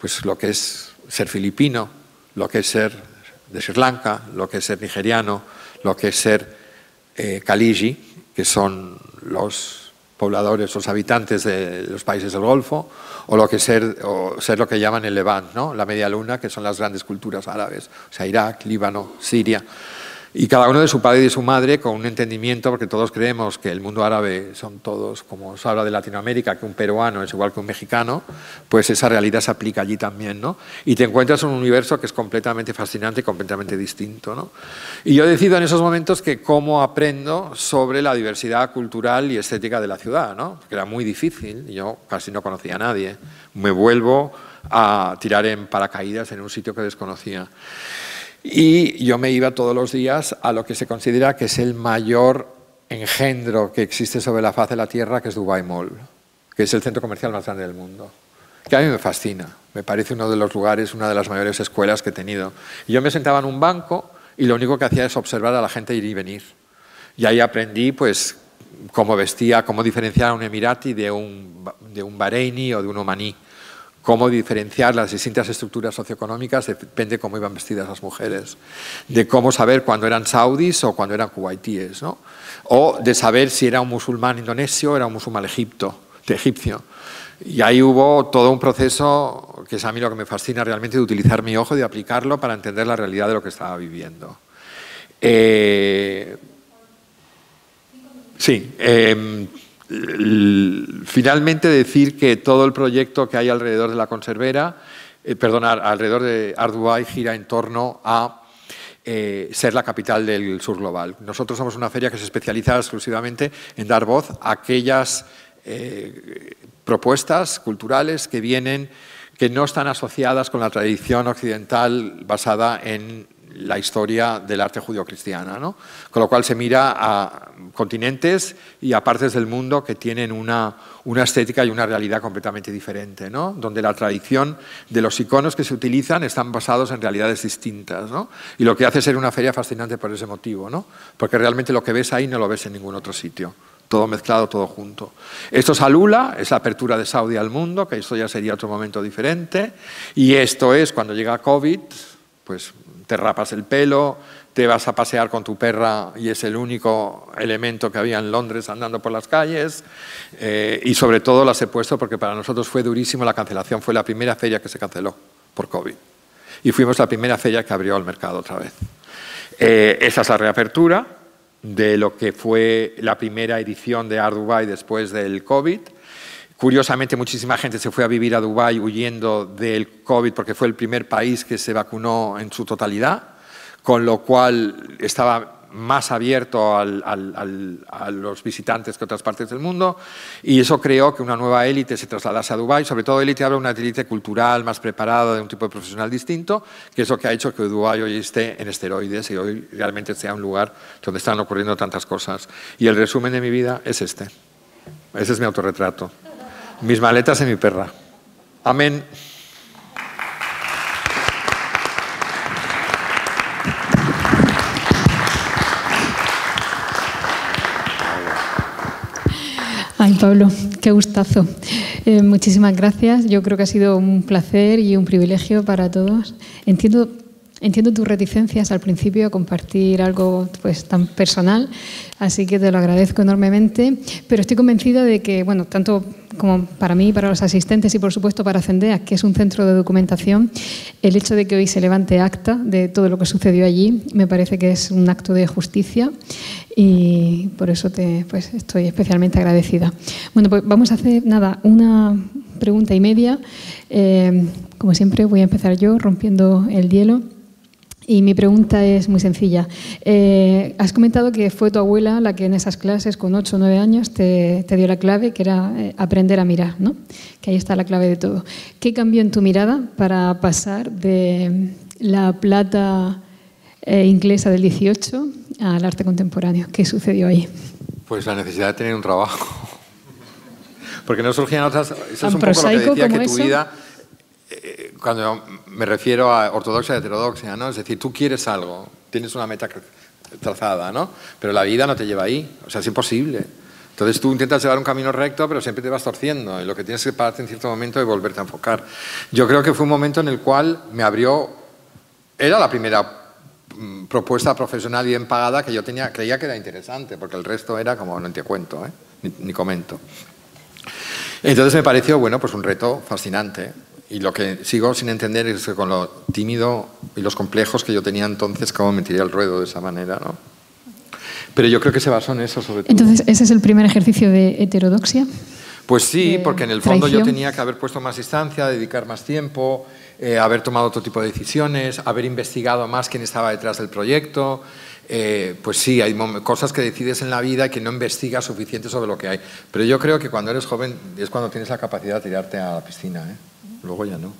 pues, lo que es ser filipino, lo que es ser de Sri Lanka, lo que es ser nigeriano, lo que es ser eh, Kaliji, que son los pobladores, los habitantes de los países del Golfo, o lo que ser, o ser lo que llaman el Levant, ¿no? la media luna, que son las grandes culturas árabes, o sea, Irak, Líbano, Siria y cada uno de su padre y de su madre con un entendimiento, porque todos creemos que el mundo árabe son todos, como se habla de Latinoamérica, que un peruano es igual que un mexicano, pues esa realidad se aplica allí también, ¿no? Y te encuentras en un universo que es completamente fascinante y completamente distinto, ¿no? Y yo decido en esos momentos que cómo aprendo sobre la diversidad cultural y estética de la ciudad, ¿no? Que era muy difícil, yo casi no conocía a nadie. Me vuelvo a tirar en paracaídas en un sitio que desconocía. Y yo me iba todos los días a lo que se considera que es el mayor engendro que existe sobre la faz de la Tierra, que es Dubai Mall, que es el centro comercial más grande del mundo, que a mí me fascina, me parece uno de los lugares, una de las mayores escuelas que he tenido. Y yo me sentaba en un banco y lo único que hacía es observar a la gente ir y venir. Y ahí aprendí pues cómo vestía, cómo diferenciar a un emirati de un, de un bahreini o de un omaní cómo diferenciar las distintas estructuras socioeconómicas, depende cómo iban vestidas las mujeres, de cómo saber cuándo eran saudis o cuándo eran kuwaitíes, ¿no? o de saber si era un musulmán indonesio o era un musulmán de egipcio. Y ahí hubo todo un proceso, que es a mí lo que me fascina realmente, de utilizar mi ojo, de aplicarlo para entender la realidad de lo que estaba viviendo. Eh, sí. Em, finalmente decir que todo el proyecto que hay alrededor de la conservera, eh, alrededor de Arduay gira en torno a eh, ser la capital del sur global. Nosotros somos una feria que se especializa exclusivamente en dar voz a aquellas eh, propuestas culturales que vienen, que no están asociadas con la tradición occidental basada en la historia del arte judio-cristiana. Con lo cual se mira a continentes y a partes del mundo que tienen una, una estética y una realidad completamente diferente, donde la tradición de los iconos que se utilizan están basados en realidades distintas. Y lo que hace ser una feria fascinante por ese motivo, porque realmente lo que ves ahí no lo ves en ningún otro sitio todo mezclado, todo junto. Esto es Alula, es la apertura de Saudi al mundo, que esto ya sería otro momento diferente. Y esto es cuando llega COVID, pues te rapas el pelo, te vas a pasear con tu perra y es el único elemento que había en Londres andando por las calles. Eh, y sobre todo las he puesto porque para nosotros fue durísimo la cancelación. Fue la primera feria que se canceló por COVID. Y fuimos la primera feria que abrió al mercado otra vez. Eh, esa es la reapertura de lo que fue la primera edición de Art Dubai después del COVID. Curiosamente, muchísima gente se fue a vivir a Dubái huyendo del COVID porque fue el primer país que se vacunó en su totalidad, con lo cual estaba más abierto a los visitantes que otras partes del mundo y eso creó que una nueva élite se trasladase a Dubái, sobre todo élite habla una élite cultural más preparada, de un tipo de profesional distinto, que es lo que ha hecho que Dubái hoy esté en esteroides y hoy realmente sea un lugar donde están ocurriendo tantas cosas. Y el resumen de mi vida es este. Ese es mi autorretrato mis maletas en mi perra. Amén. Ay, Pablo, qué gustazo. Eh, muchísimas gracias. Yo creo que ha sido un placer y un privilegio para todos. Entiendo Entiendo tus reticencias al principio a compartir algo pues tan personal, así que te lo agradezco enormemente, pero estoy convencida de que, bueno, tanto como para mí, para los asistentes y por supuesto para Cendea, que es un centro de documentación, el hecho de que hoy se levante acta de todo lo que sucedió allí me parece que es un acto de justicia y por eso te, pues, estoy especialmente agradecida. Bueno, pues vamos a hacer nada, una pregunta y media. Eh, como siempre voy a empezar yo rompiendo el hielo. Y mi pregunta es muy sencilla. Eh, has comentado que fue tu abuela la que en esas clases, con 8 o 9 años, te, dio la clave, que era eh, aprender a mirar, ¿no? Que ahí está la clave de todo. ¿Qué cambió en tu mirada para pasar de la plata eh, inglesa del 18 al arte contemporáneo? ¿Qué sucedió ahí? Pues la necesidad de tener un trabajo. Porque no surgían otras... Eso es un que tu vida cuando me refiero a ortodoxia y heterodoxia, ¿no? Es decir, tú quieres algo, tienes una meta trazada, ¿no? Pero la vida no te lleva ahí, o sea, es imposible. Entonces tú intentas llevar un camino recto, pero siempre te vas torciendo y lo que tienes que pararte en cierto momento y volverte a enfocar. Yo creo que fue un momento en el cual me abrió, era la primera mm, propuesta profesional bien pagada que yo tenía, creía que era interesante, porque el resto era como no te cuento, ¿eh? ni, ni comento. Entonces me pareció, bueno, pues un reto fascinante y lo que sigo sin entender es que con lo tímido y los complejos que yo tenía entonces, cómo me tiré al ruedo de esa manera, ¿no? Pero yo creo que se basó en eso sobre todo. Entonces, ¿ese es el primer ejercicio de heterodoxia? Pues sí, porque en el fondo yo tenía que haber puesto más distancia, dedicar más tiempo, eh, haber tomado otro tipo de decisiones, haber investigado más quién estaba detrás del proyecto. Eh, pues sí, hay cosas que decides en la vida que no investigas suficiente sobre lo que hay. Pero yo creo que cuando eres joven es cuando tienes la capacidad de tirarte a la piscina. ¿eh? luego ya no.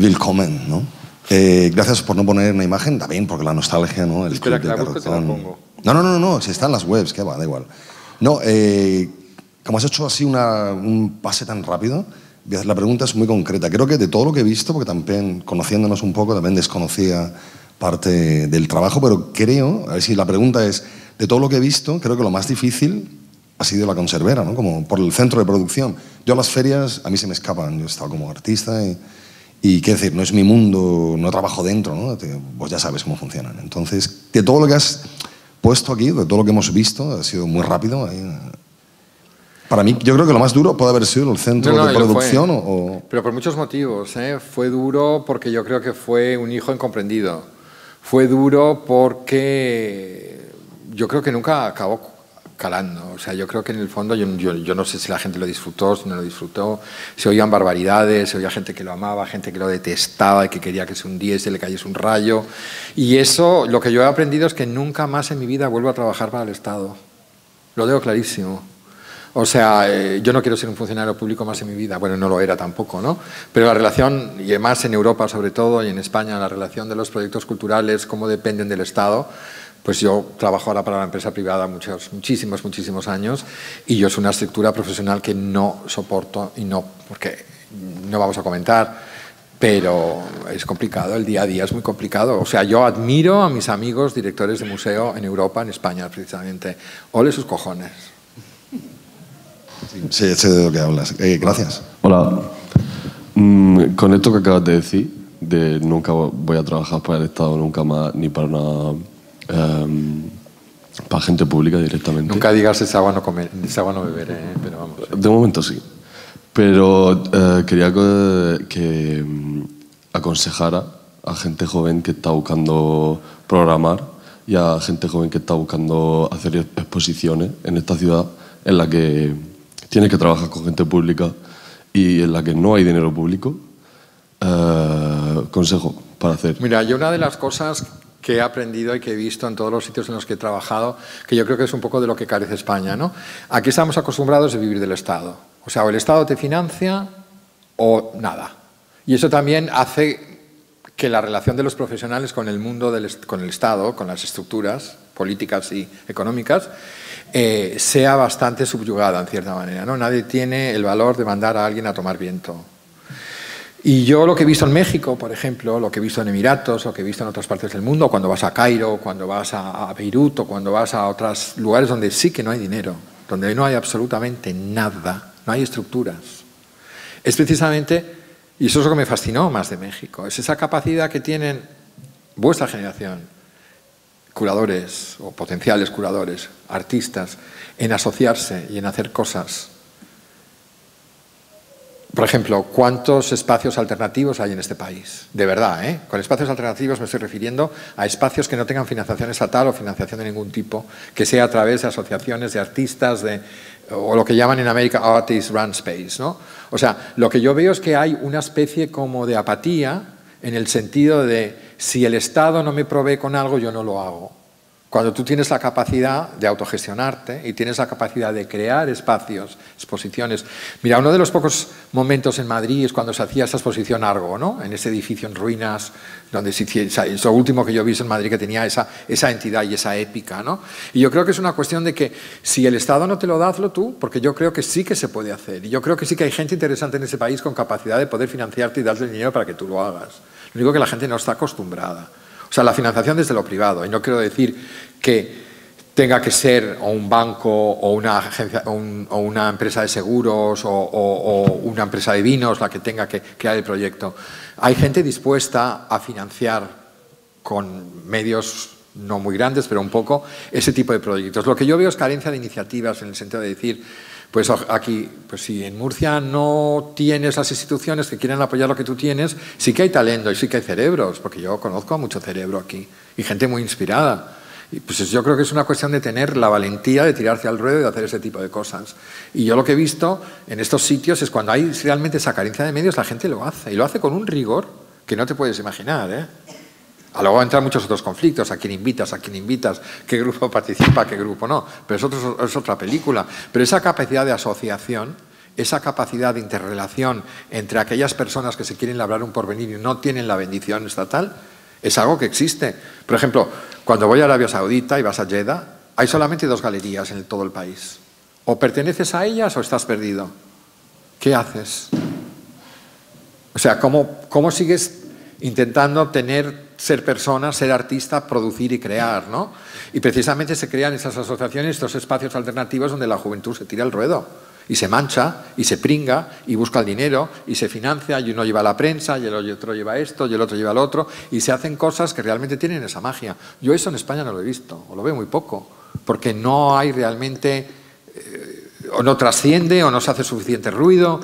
willkommen, eh, ¿no? Eh, gracias por no poner una imagen también, porque la nostalgia, ¿no? No, no, no, no, si están las webs, que va, da igual. No, eh, como has hecho así un pase tan rápido, la pregunta es muy concreta. Creo que de todo lo que he visto, porque también conociéndonos un poco, también desconocía parte del trabajo, pero creo, a ver si la pregunta es, de todo lo que he visto, creo que lo más difícil ha sido la conservera, ¿no? Como por el centro de producción. Yo a las ferias, a mí se me escapan, yo he estado como artista y, qué decir, no es mi mundo, no trabajo dentro, ¿no? pues ya sabes cómo funcionan. Entonces, de todo lo que has puesto aquí, de todo lo que hemos visto, ha sido muy rápido. Eh. para mí, yo creo que lo más duro puede haber sido el centro de producción. O... Pero por muchos motivos. ¿eh? Fue duro porque yo creo que fue un hijo incomprendido. Fue duro porque yo creo que nunca acabó calando. O sea, yo creo que en el fondo, yo, no sé si la gente lo disfrutó, si no lo disfrutó, se oían barbaridades, se oía gente que lo amaba, gente que lo detestaba, que quería que se hundiese, le cayese un rayo. Y eso, lo que yo he aprendido es que nunca más en mi vida vuelvo a trabajar para el Estado. Lo digo clarísimo. O sea, eh, yo no quiero ser un funcionario público más en mi vida. Bueno, no lo era tampoco, ¿no? Pero la relación, y además en Europa sobre todo, y en España, la relación de los proyectos culturales, cómo dependen del Estado, pues yo trabajo ahora para la empresa privada muchos, muchísimos, muchísimos años y yo es una estructura profesional que no soporto y no, porque no vamos a comentar, pero es complicado, el día a día es muy complicado. O sea, yo admiro a mis amigos directores de museo en Europa, en España precisamente. Ole sus cojones. Sí, sé de lo que hablas. Eh, gracias. Hola. Mm, con esto que acabas de decir, de nunca voy a trabajar para el Estado nunca más, ni para una Em, para gente pública directamente. Nunca digas esa agua no, comer, esa agua no beber. pero vamos. De momento sí. Pero eh, quería que, em, aconsejara a gente joven que está buscando programar y a gente joven que está buscando hacer exposiciones en esta ciudad en la que tienes que trabajar con gente pública y en la que no hay dinero público. Eh, consejo para hacer. Mira, yo una de las cosas que he aprendido y que he visto en todos los sitios en los que he trabajado, que yo creo que es un poco de lo que carece España. ¿no? Aquí estamos acostumbrados a vivir del Estado. O sea, o el Estado te financia o nada. Y eso también hace que la relación de los profesionales con el mundo, con el Estado, con las estructuras políticas y económicas, eh, sea bastante subyugada en cierta manera. ¿no? Nadie tiene el valor de mandar a alguien a tomar viento. Y yo lo que he visto en México, por ejemplo, lo que he visto en Emiratos, lo que he visto en otras partes del mundo, cuando vas a Cairo, cuando vas a, Beirut o cuando vas a otros lugares donde sí que no hay dinero, donde no hay absolutamente nada, no hay estructuras, es precisamente, y eso es lo que me fascinó más de México, es esa capacidad que tienen vuestra generación, curadores o potenciales curadores, artistas, en asociarse y en hacer cosas por ejemplo, ¿cuántos espacios alternativos hay en este país? De verdad, ¿eh? Con espacios alternativos me estoy refiriendo a espacios que no tengan financiación estatal o financiación de ningún tipo, que sea a través de asociaciones de artistas, de, o lo que llaman en América artist Run Space, ¿no? O sea, lo que yo veo es que hay una especie como de apatía en el sentido de si el Estado no me provee con algo, yo no lo hago. Cuando tú tienes la capacidad de autogestionarte y tienes la capacidad de crear espacios, exposiciones. Mira, uno de los pocos momentos en Madrid es cuando se hacía esa exposición Argo, ¿no? En ese edificio en ruinas, donde se, es lo último que yo vi en Madrid que tenía esa, entidad y esa épica, ¿no? Y yo creo que es una cuestión de que si el Estado no te lo da, hazlo tú, porque yo creo que sí que se puede hacer. Y yo creo que sí que hay gente interesante en ese país con capacidad de poder financiarte y darte el dinero para que tú lo hagas. Lo único que la gente no está acostumbrada. O sea, la financiación desde lo privado. Y no quiero decir que tenga que ser un banco o una, o, una empresa de seguros o, o, una empresa de vinos la que tenga que crear el proyecto. Hay gente dispuesta a financiar con medios no muy grandes, pero un poco, ese tipo de proyectos. Lo que yo veo es carencia de iniciativas en el sentido de decir, pues aquí, pues si en Murcia no tienes las instituciones que quieren apoyar lo que tú tienes, sí que hay talento y sí que hay cerebros, porque yo conozco a mucho cerebro aquí y gente muy inspirada. Y pues yo creo que es una cuestión de tener la valentía de tirarse al ruedo y de hacer ese tipo de cosas. Y yo lo que he visto en estos sitios es cuando hay realmente esa carencia de medios, la gente lo hace. Y lo hace con un rigor que no te puedes imaginar. ¿eh? luego a entrar muchos otros conflictos, a quién invitas, a quién invitas, qué grupo participa, qué grupo no, pero es, es otra película. Pero esa capacidad de asociación, esa capacidad de interrelación entre aquellas personas que se quieren labrar un porvenir y no tienen la bendición estatal, es algo que existe. Por ejemplo, cuando voy a Arabia Saudita y vas a Jeddah, hay solamente dos galerías en todo el país. O perteneces a ellas o estás perdido. ¿Qué haces? O sea, ¿cómo, cómo sigues intentando tener ser persona, ser artista, producir y crear, ¿no? Y precisamente se crean esas asociaciones, estos espacios alternativos donde la juventud se tira el ruedo y se mancha y se pringa y busca el dinero y se financia y uno lleva la prensa y el otro lleva esto y el otro lleva el otro y se hacen cosas que realmente tienen esa magia. Yo eso en España no lo he visto o lo veo muy poco porque no hay realmente eh, o no trasciende o no se hace suficiente ruido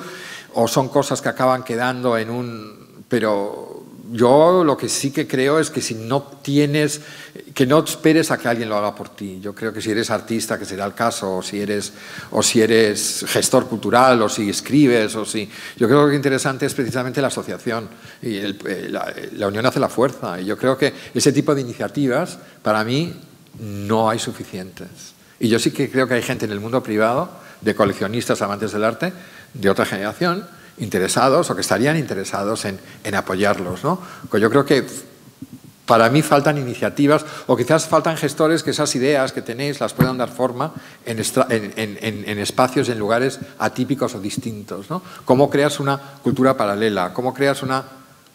o son cosas que acaban quedando en un pero yo lo que sí que creo es que si no tienes, que no esperes a que alguien lo haga por ti. Yo creo que si eres artista, que será el caso, o si eres, o si eres gestor cultural, o si escribes, o si... Yo creo que lo interesante es precisamente la asociación y eh, la, eh, la unión hace la fuerza. Y yo creo que ese tipo de iniciativas, para mí, no hay suficientes. Y yo sí que creo que hay gente en el mundo privado, de coleccionistas, amantes del arte, de otra generación, interesados o que estarían interesados en, apoyarlos. ¿no? Pues yo creo que para mí faltan iniciativas o quizás faltan gestores que esas ideas que tenéis las puedan dar forma en, en espacios, en lugares atípicos o distintos. ¿Cómo creas una cultura paralela? ¿Cómo creas una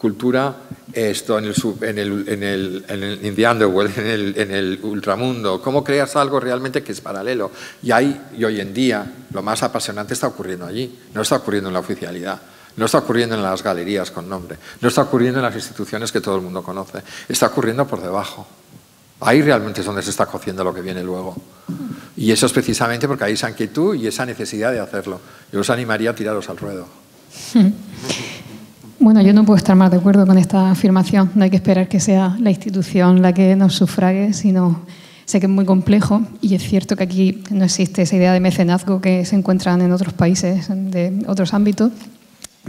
cultura esto en el, sub, en el, en el, en el underworld, en el, en el ultramundo, cómo creas algo realmente que es paralelo. Y ahí, y hoy en día, lo más apasionante está ocurriendo allí, no está ocurriendo en la oficialidad. No está ocurriendo en las galerías con nombre, no está ocurriendo en las instituciones que todo el mundo conoce, está ocurriendo por debajo. Ahí realmente es donde se está cociendo lo que viene luego. Y eso es precisamente porque hay esa inquietud y esa necesidad de hacerlo. Yo os animaría a tiraros al ruedo. Bueno, yo no puedo estar más de acuerdo con esta afirmación. No hay que esperar que sea la institución la que nos sufrague, sino sé que es muy complejo y es cierto que aquí no existe esa idea de mecenazgo que se encuentran en otros países, de otros ámbitos.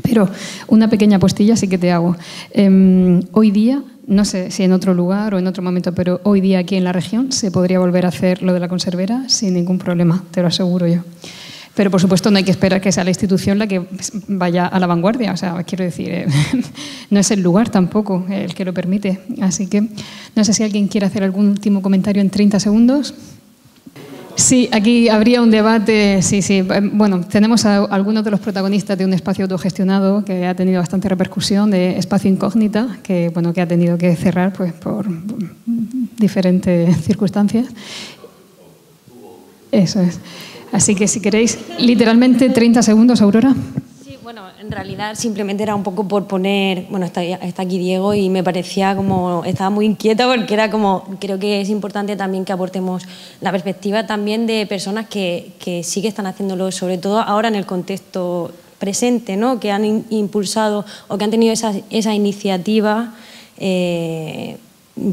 Pero una pequeña postilla sí que te hago. Em, hoy día, no sé si en otro lugar o en otro momento, pero hoy día aquí en la región se podría volver a hacer lo de la conservera sin ningún problema, te lo aseguro yo. Pero, por supuesto, no hay que esperar que sea la institución la que vaya a la vanguardia. O sea, quiero decir, eh, no es el lugar tampoco el que lo permite. Así que no sé si alguien quiere hacer algún último comentario en 30 segundos. Sí, aquí habría un debate. Sí, sí. Bueno, tenemos a algunos de los protagonistas de un espacio autogestionado que ha tenido bastante repercusión, de Espacio Incógnita, que bueno, que ha tenido que cerrar pues por diferentes circunstancias. Eso es. Así que si queréis, literalmente 30 segundos, Aurora. Sí, bueno, en realidad simplemente era un poco por poner, bueno, está, aquí Diego y me parecía como, estaba muy inquieta porque era como, creo que es importante también que aportemos la perspectiva también de personas que, que sí que están haciéndolo, sobre todo ahora en el contexto presente, ¿no? que han impulsado o que han tenido esa, esa iniciativa. Eh,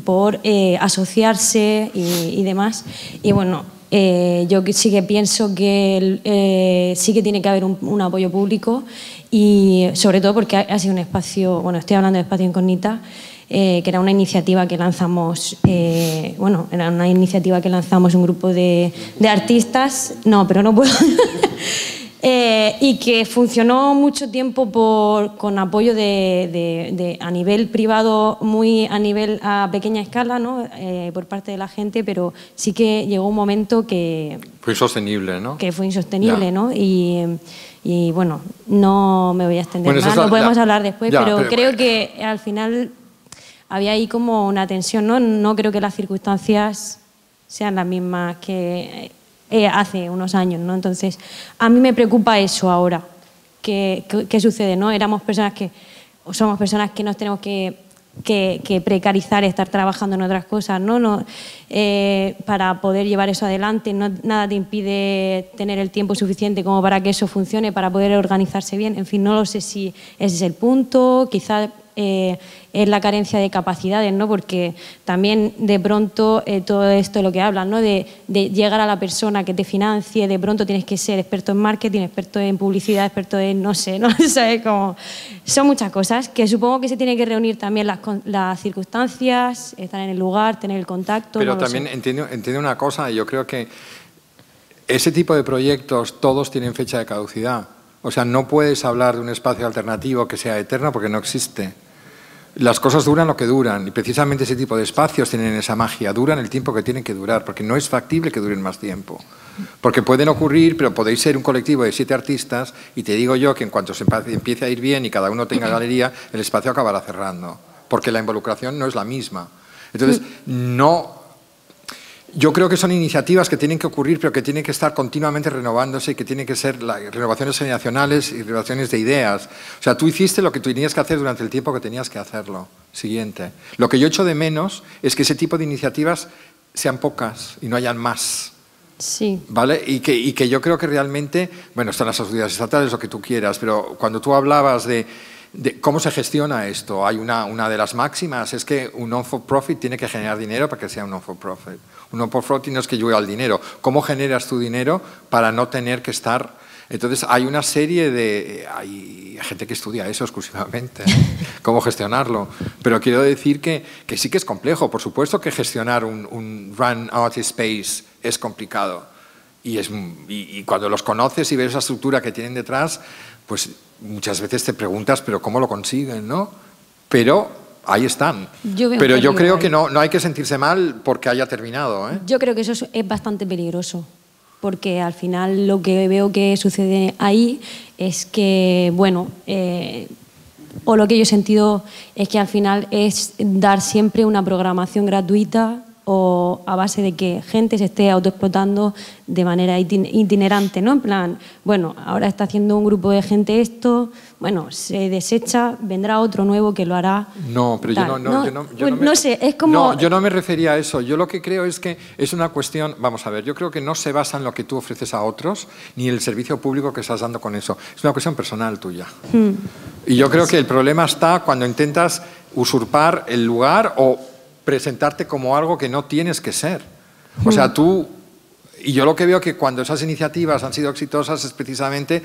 por eh, asociarse y, y demás. Y bueno, eh, yo sí que pienso que eh, sí que tiene que haber un, apoyo público y sobre todo porque ha, sido un espacio, bueno, estoy hablando de Espacio Incógnita, eh, que era una iniciativa que lanzamos, bueno, era una iniciativa que lanzamos un grupo de artistas, no, pero no puedo... Eh, y que funcionó mucho tiempo por, con apoyo de, a nivel privado, muy a nivel a pequeña escala, eh, por parte de la gente, pero sí que llegó un momento que... Fue insostenible, ¿no? Que fue insostenible, ¿no? Y, bueno, no me voy a extender más, lo podemos hablar después, pero creo eh, que al final había ahí como una tensión, ¿no? No creo que las circunstancias sean las mismas que eh, hace unos años, ¿no? Entonces, a mí me preocupa eso ahora. ¿Qué, sucede, no? Éramos personas que, somos personas que nos tenemos que, precarizar, estar trabajando en otras cosas, ¿no? Eh, para poder llevar eso adelante, nada te impide tener el tiempo suficiente como para que eso funcione, para poder organizarse bien. En fin, no lo sé si ese es el punto, quizás eh, es la carencia de capacidades, ¿no? porque también de pronto eh, todo esto lo que hablan, ¿no? De, llegar a la persona que te financie, de pronto tienes que ser experto en marketing, experto en publicidad, experto en no sé, ¿no? ¿Sabes? Como, son muchas cosas que supongo que se tienen que reunir también las, circunstancias, estar en el lugar, tener el contacto. Pero también entiendo, entiendo una cosa, yo creo que ese tipo de proyectos todos tienen fecha de caducidad. O sea, no puedes hablar de un espacio alternativo que sea eterno porque no existe las cosas duran lo que duran y precisamente ese tipo de espacios tienen esa magia, duran el tiempo que tienen que durar, porque no es factible que duren más tiempo. Porque pueden ocurrir, pero podéis ser un colectivo de siete artistas y te digo yo que en cuanto se empiece a ir bien y cada uno tenga galería, el espacio acabará cerrando, porque la involucración no es la misma. Entonces, no yo creo que son iniciativas que tienen que ocurrir, pero que tienen que estar continuamente renovándose y que tienen que ser renovaciones generacionales y renovaciones de ideas. O sea, tú hiciste lo que tú tenías que hacer durante el tiempo que tenías que hacerlo. Siguiente. Lo que yo echo de menos es que ese tipo de iniciativas sean pocas y no hayan más. Sí. ¿Vale? Y que, y que yo creo que realmente, bueno, están las ayudas estatales, lo que tú quieras, pero cuando tú hablabas de... De cómo se gestiona esto. Hay una, una de las máximas, es que un non-for-profit tiene que generar dinero para que sea un non-for-profit. Un por no es que yo al dinero. ¿Cómo generas tu dinero para no tener que estar... Entonces hay una serie de... Hay gente que estudia eso exclusivamente, cómo gestionarlo. Pero quiero decir que, sí que es complejo. Por supuesto que gestionar un, run out space es complicado. Y, es, cuando los conoces y ves esa estructura que tienen detrás, pues muchas veces te preguntas, pero ¿cómo lo consiguen? ¿no? Pero ahí están. Pero yo creo que no, no hay que sentirse mal porque haya terminado. ¿eh? Yo creo que eso es, bastante peligroso, porque al final lo que veo que sucede ahí es que, bueno, eh, o lo que yo he sentido es que al final es dar siempre una programación gratuita o a base de que gente se esté autoexplotando de manera itinerante, ¿no? En plan, bueno, ahora está haciendo un grupo de gente esto, bueno, se desecha, vendrá otro nuevo que lo hará. No, pero yo no, no, yo no, pues me, sé, yo no me refería a eso. Yo lo que creo es que es una cuestión, vamos a ver, yo creo que no se basa en lo que tú ofreces a otros ni el servicio público que estás dando con eso. Es una cuestión personal tuya. Hmm. Y yo creo que el problema está cuando intentas usurpar el lugar o presentarte como algo que no tienes que ser. O sea, tú, y yo lo que veo que cuando esas iniciativas han sido exitosas es precisamente,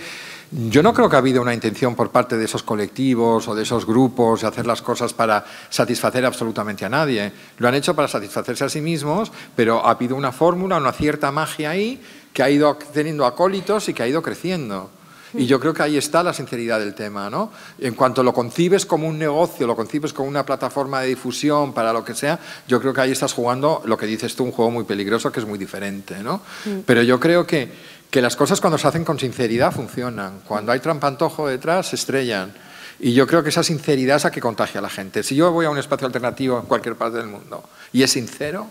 yo no creo que ha habido una intención por parte de esos colectivos o de esos grupos de hacer las cosas para satisfacer absolutamente a nadie. Lo han hecho para satisfacerse a sí mismos, pero ha habido una fórmula, una cierta magia ahí que ha ido teniendo acólitos y que ha ido creciendo. Y yo creo que ahí está la sinceridad del tema, ¿no? En cuanto lo concibes como un negocio, lo concibes como una plataforma de difusión para lo que sea, yo creo que ahí estás jugando lo que dices tú, un juego muy peligroso que es muy diferente, ¿no? Mm. Pero yo creo que, que las cosas cuando se hacen con sinceridad funcionan. Cuando hay trampantojo detrás, se estrellan. Y yo creo que esa sinceridad es la que contagia a la gente. Si yo voy a un espacio alternativo en cualquier parte del mundo y es sincero,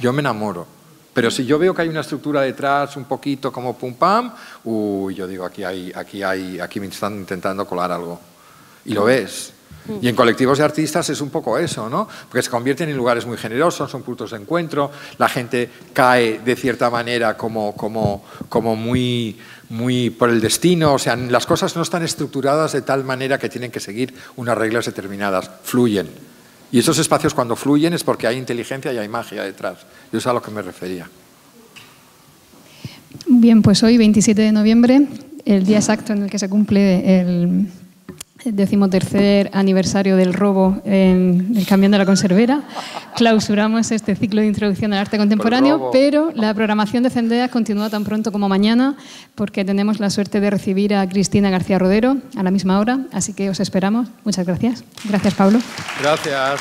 yo me enamoro. Pero si yo veo que hay una estructura detrás un poquito como pum pam, uy, yo digo, aquí, hay, aquí, hay, aquí me están intentando colar algo. Y lo ves. Mm. Y en colectivos de artistas es un poco eso, ¿no? Porque se convierten en lugares muy generosos, son puntos de encuentro, la gente cae de cierta manera como, como, muy, muy por el destino, o sea, las cosas no están estructuradas de tal manera que tienen que seguir unas reglas determinadas, fluyen. Y esos espacios cuando fluyen es porque hay inteligencia y hay magia detrás. Yo es a lo que me refería. Bien, pues hoy, 27 de noviembre, el día exacto en el que se cumple el decimotercer aniversario del robo en el camión de la conservera. Clausuramos este ciclo de introducción al arte contemporáneo, pero la programación de Cendeas continúa tan pronto como mañana, porque tenemos la suerte de recibir a Cristina García Rodero a la misma hora, así que os esperamos. Muchas gracias. Gracias, Pablo. Gracias.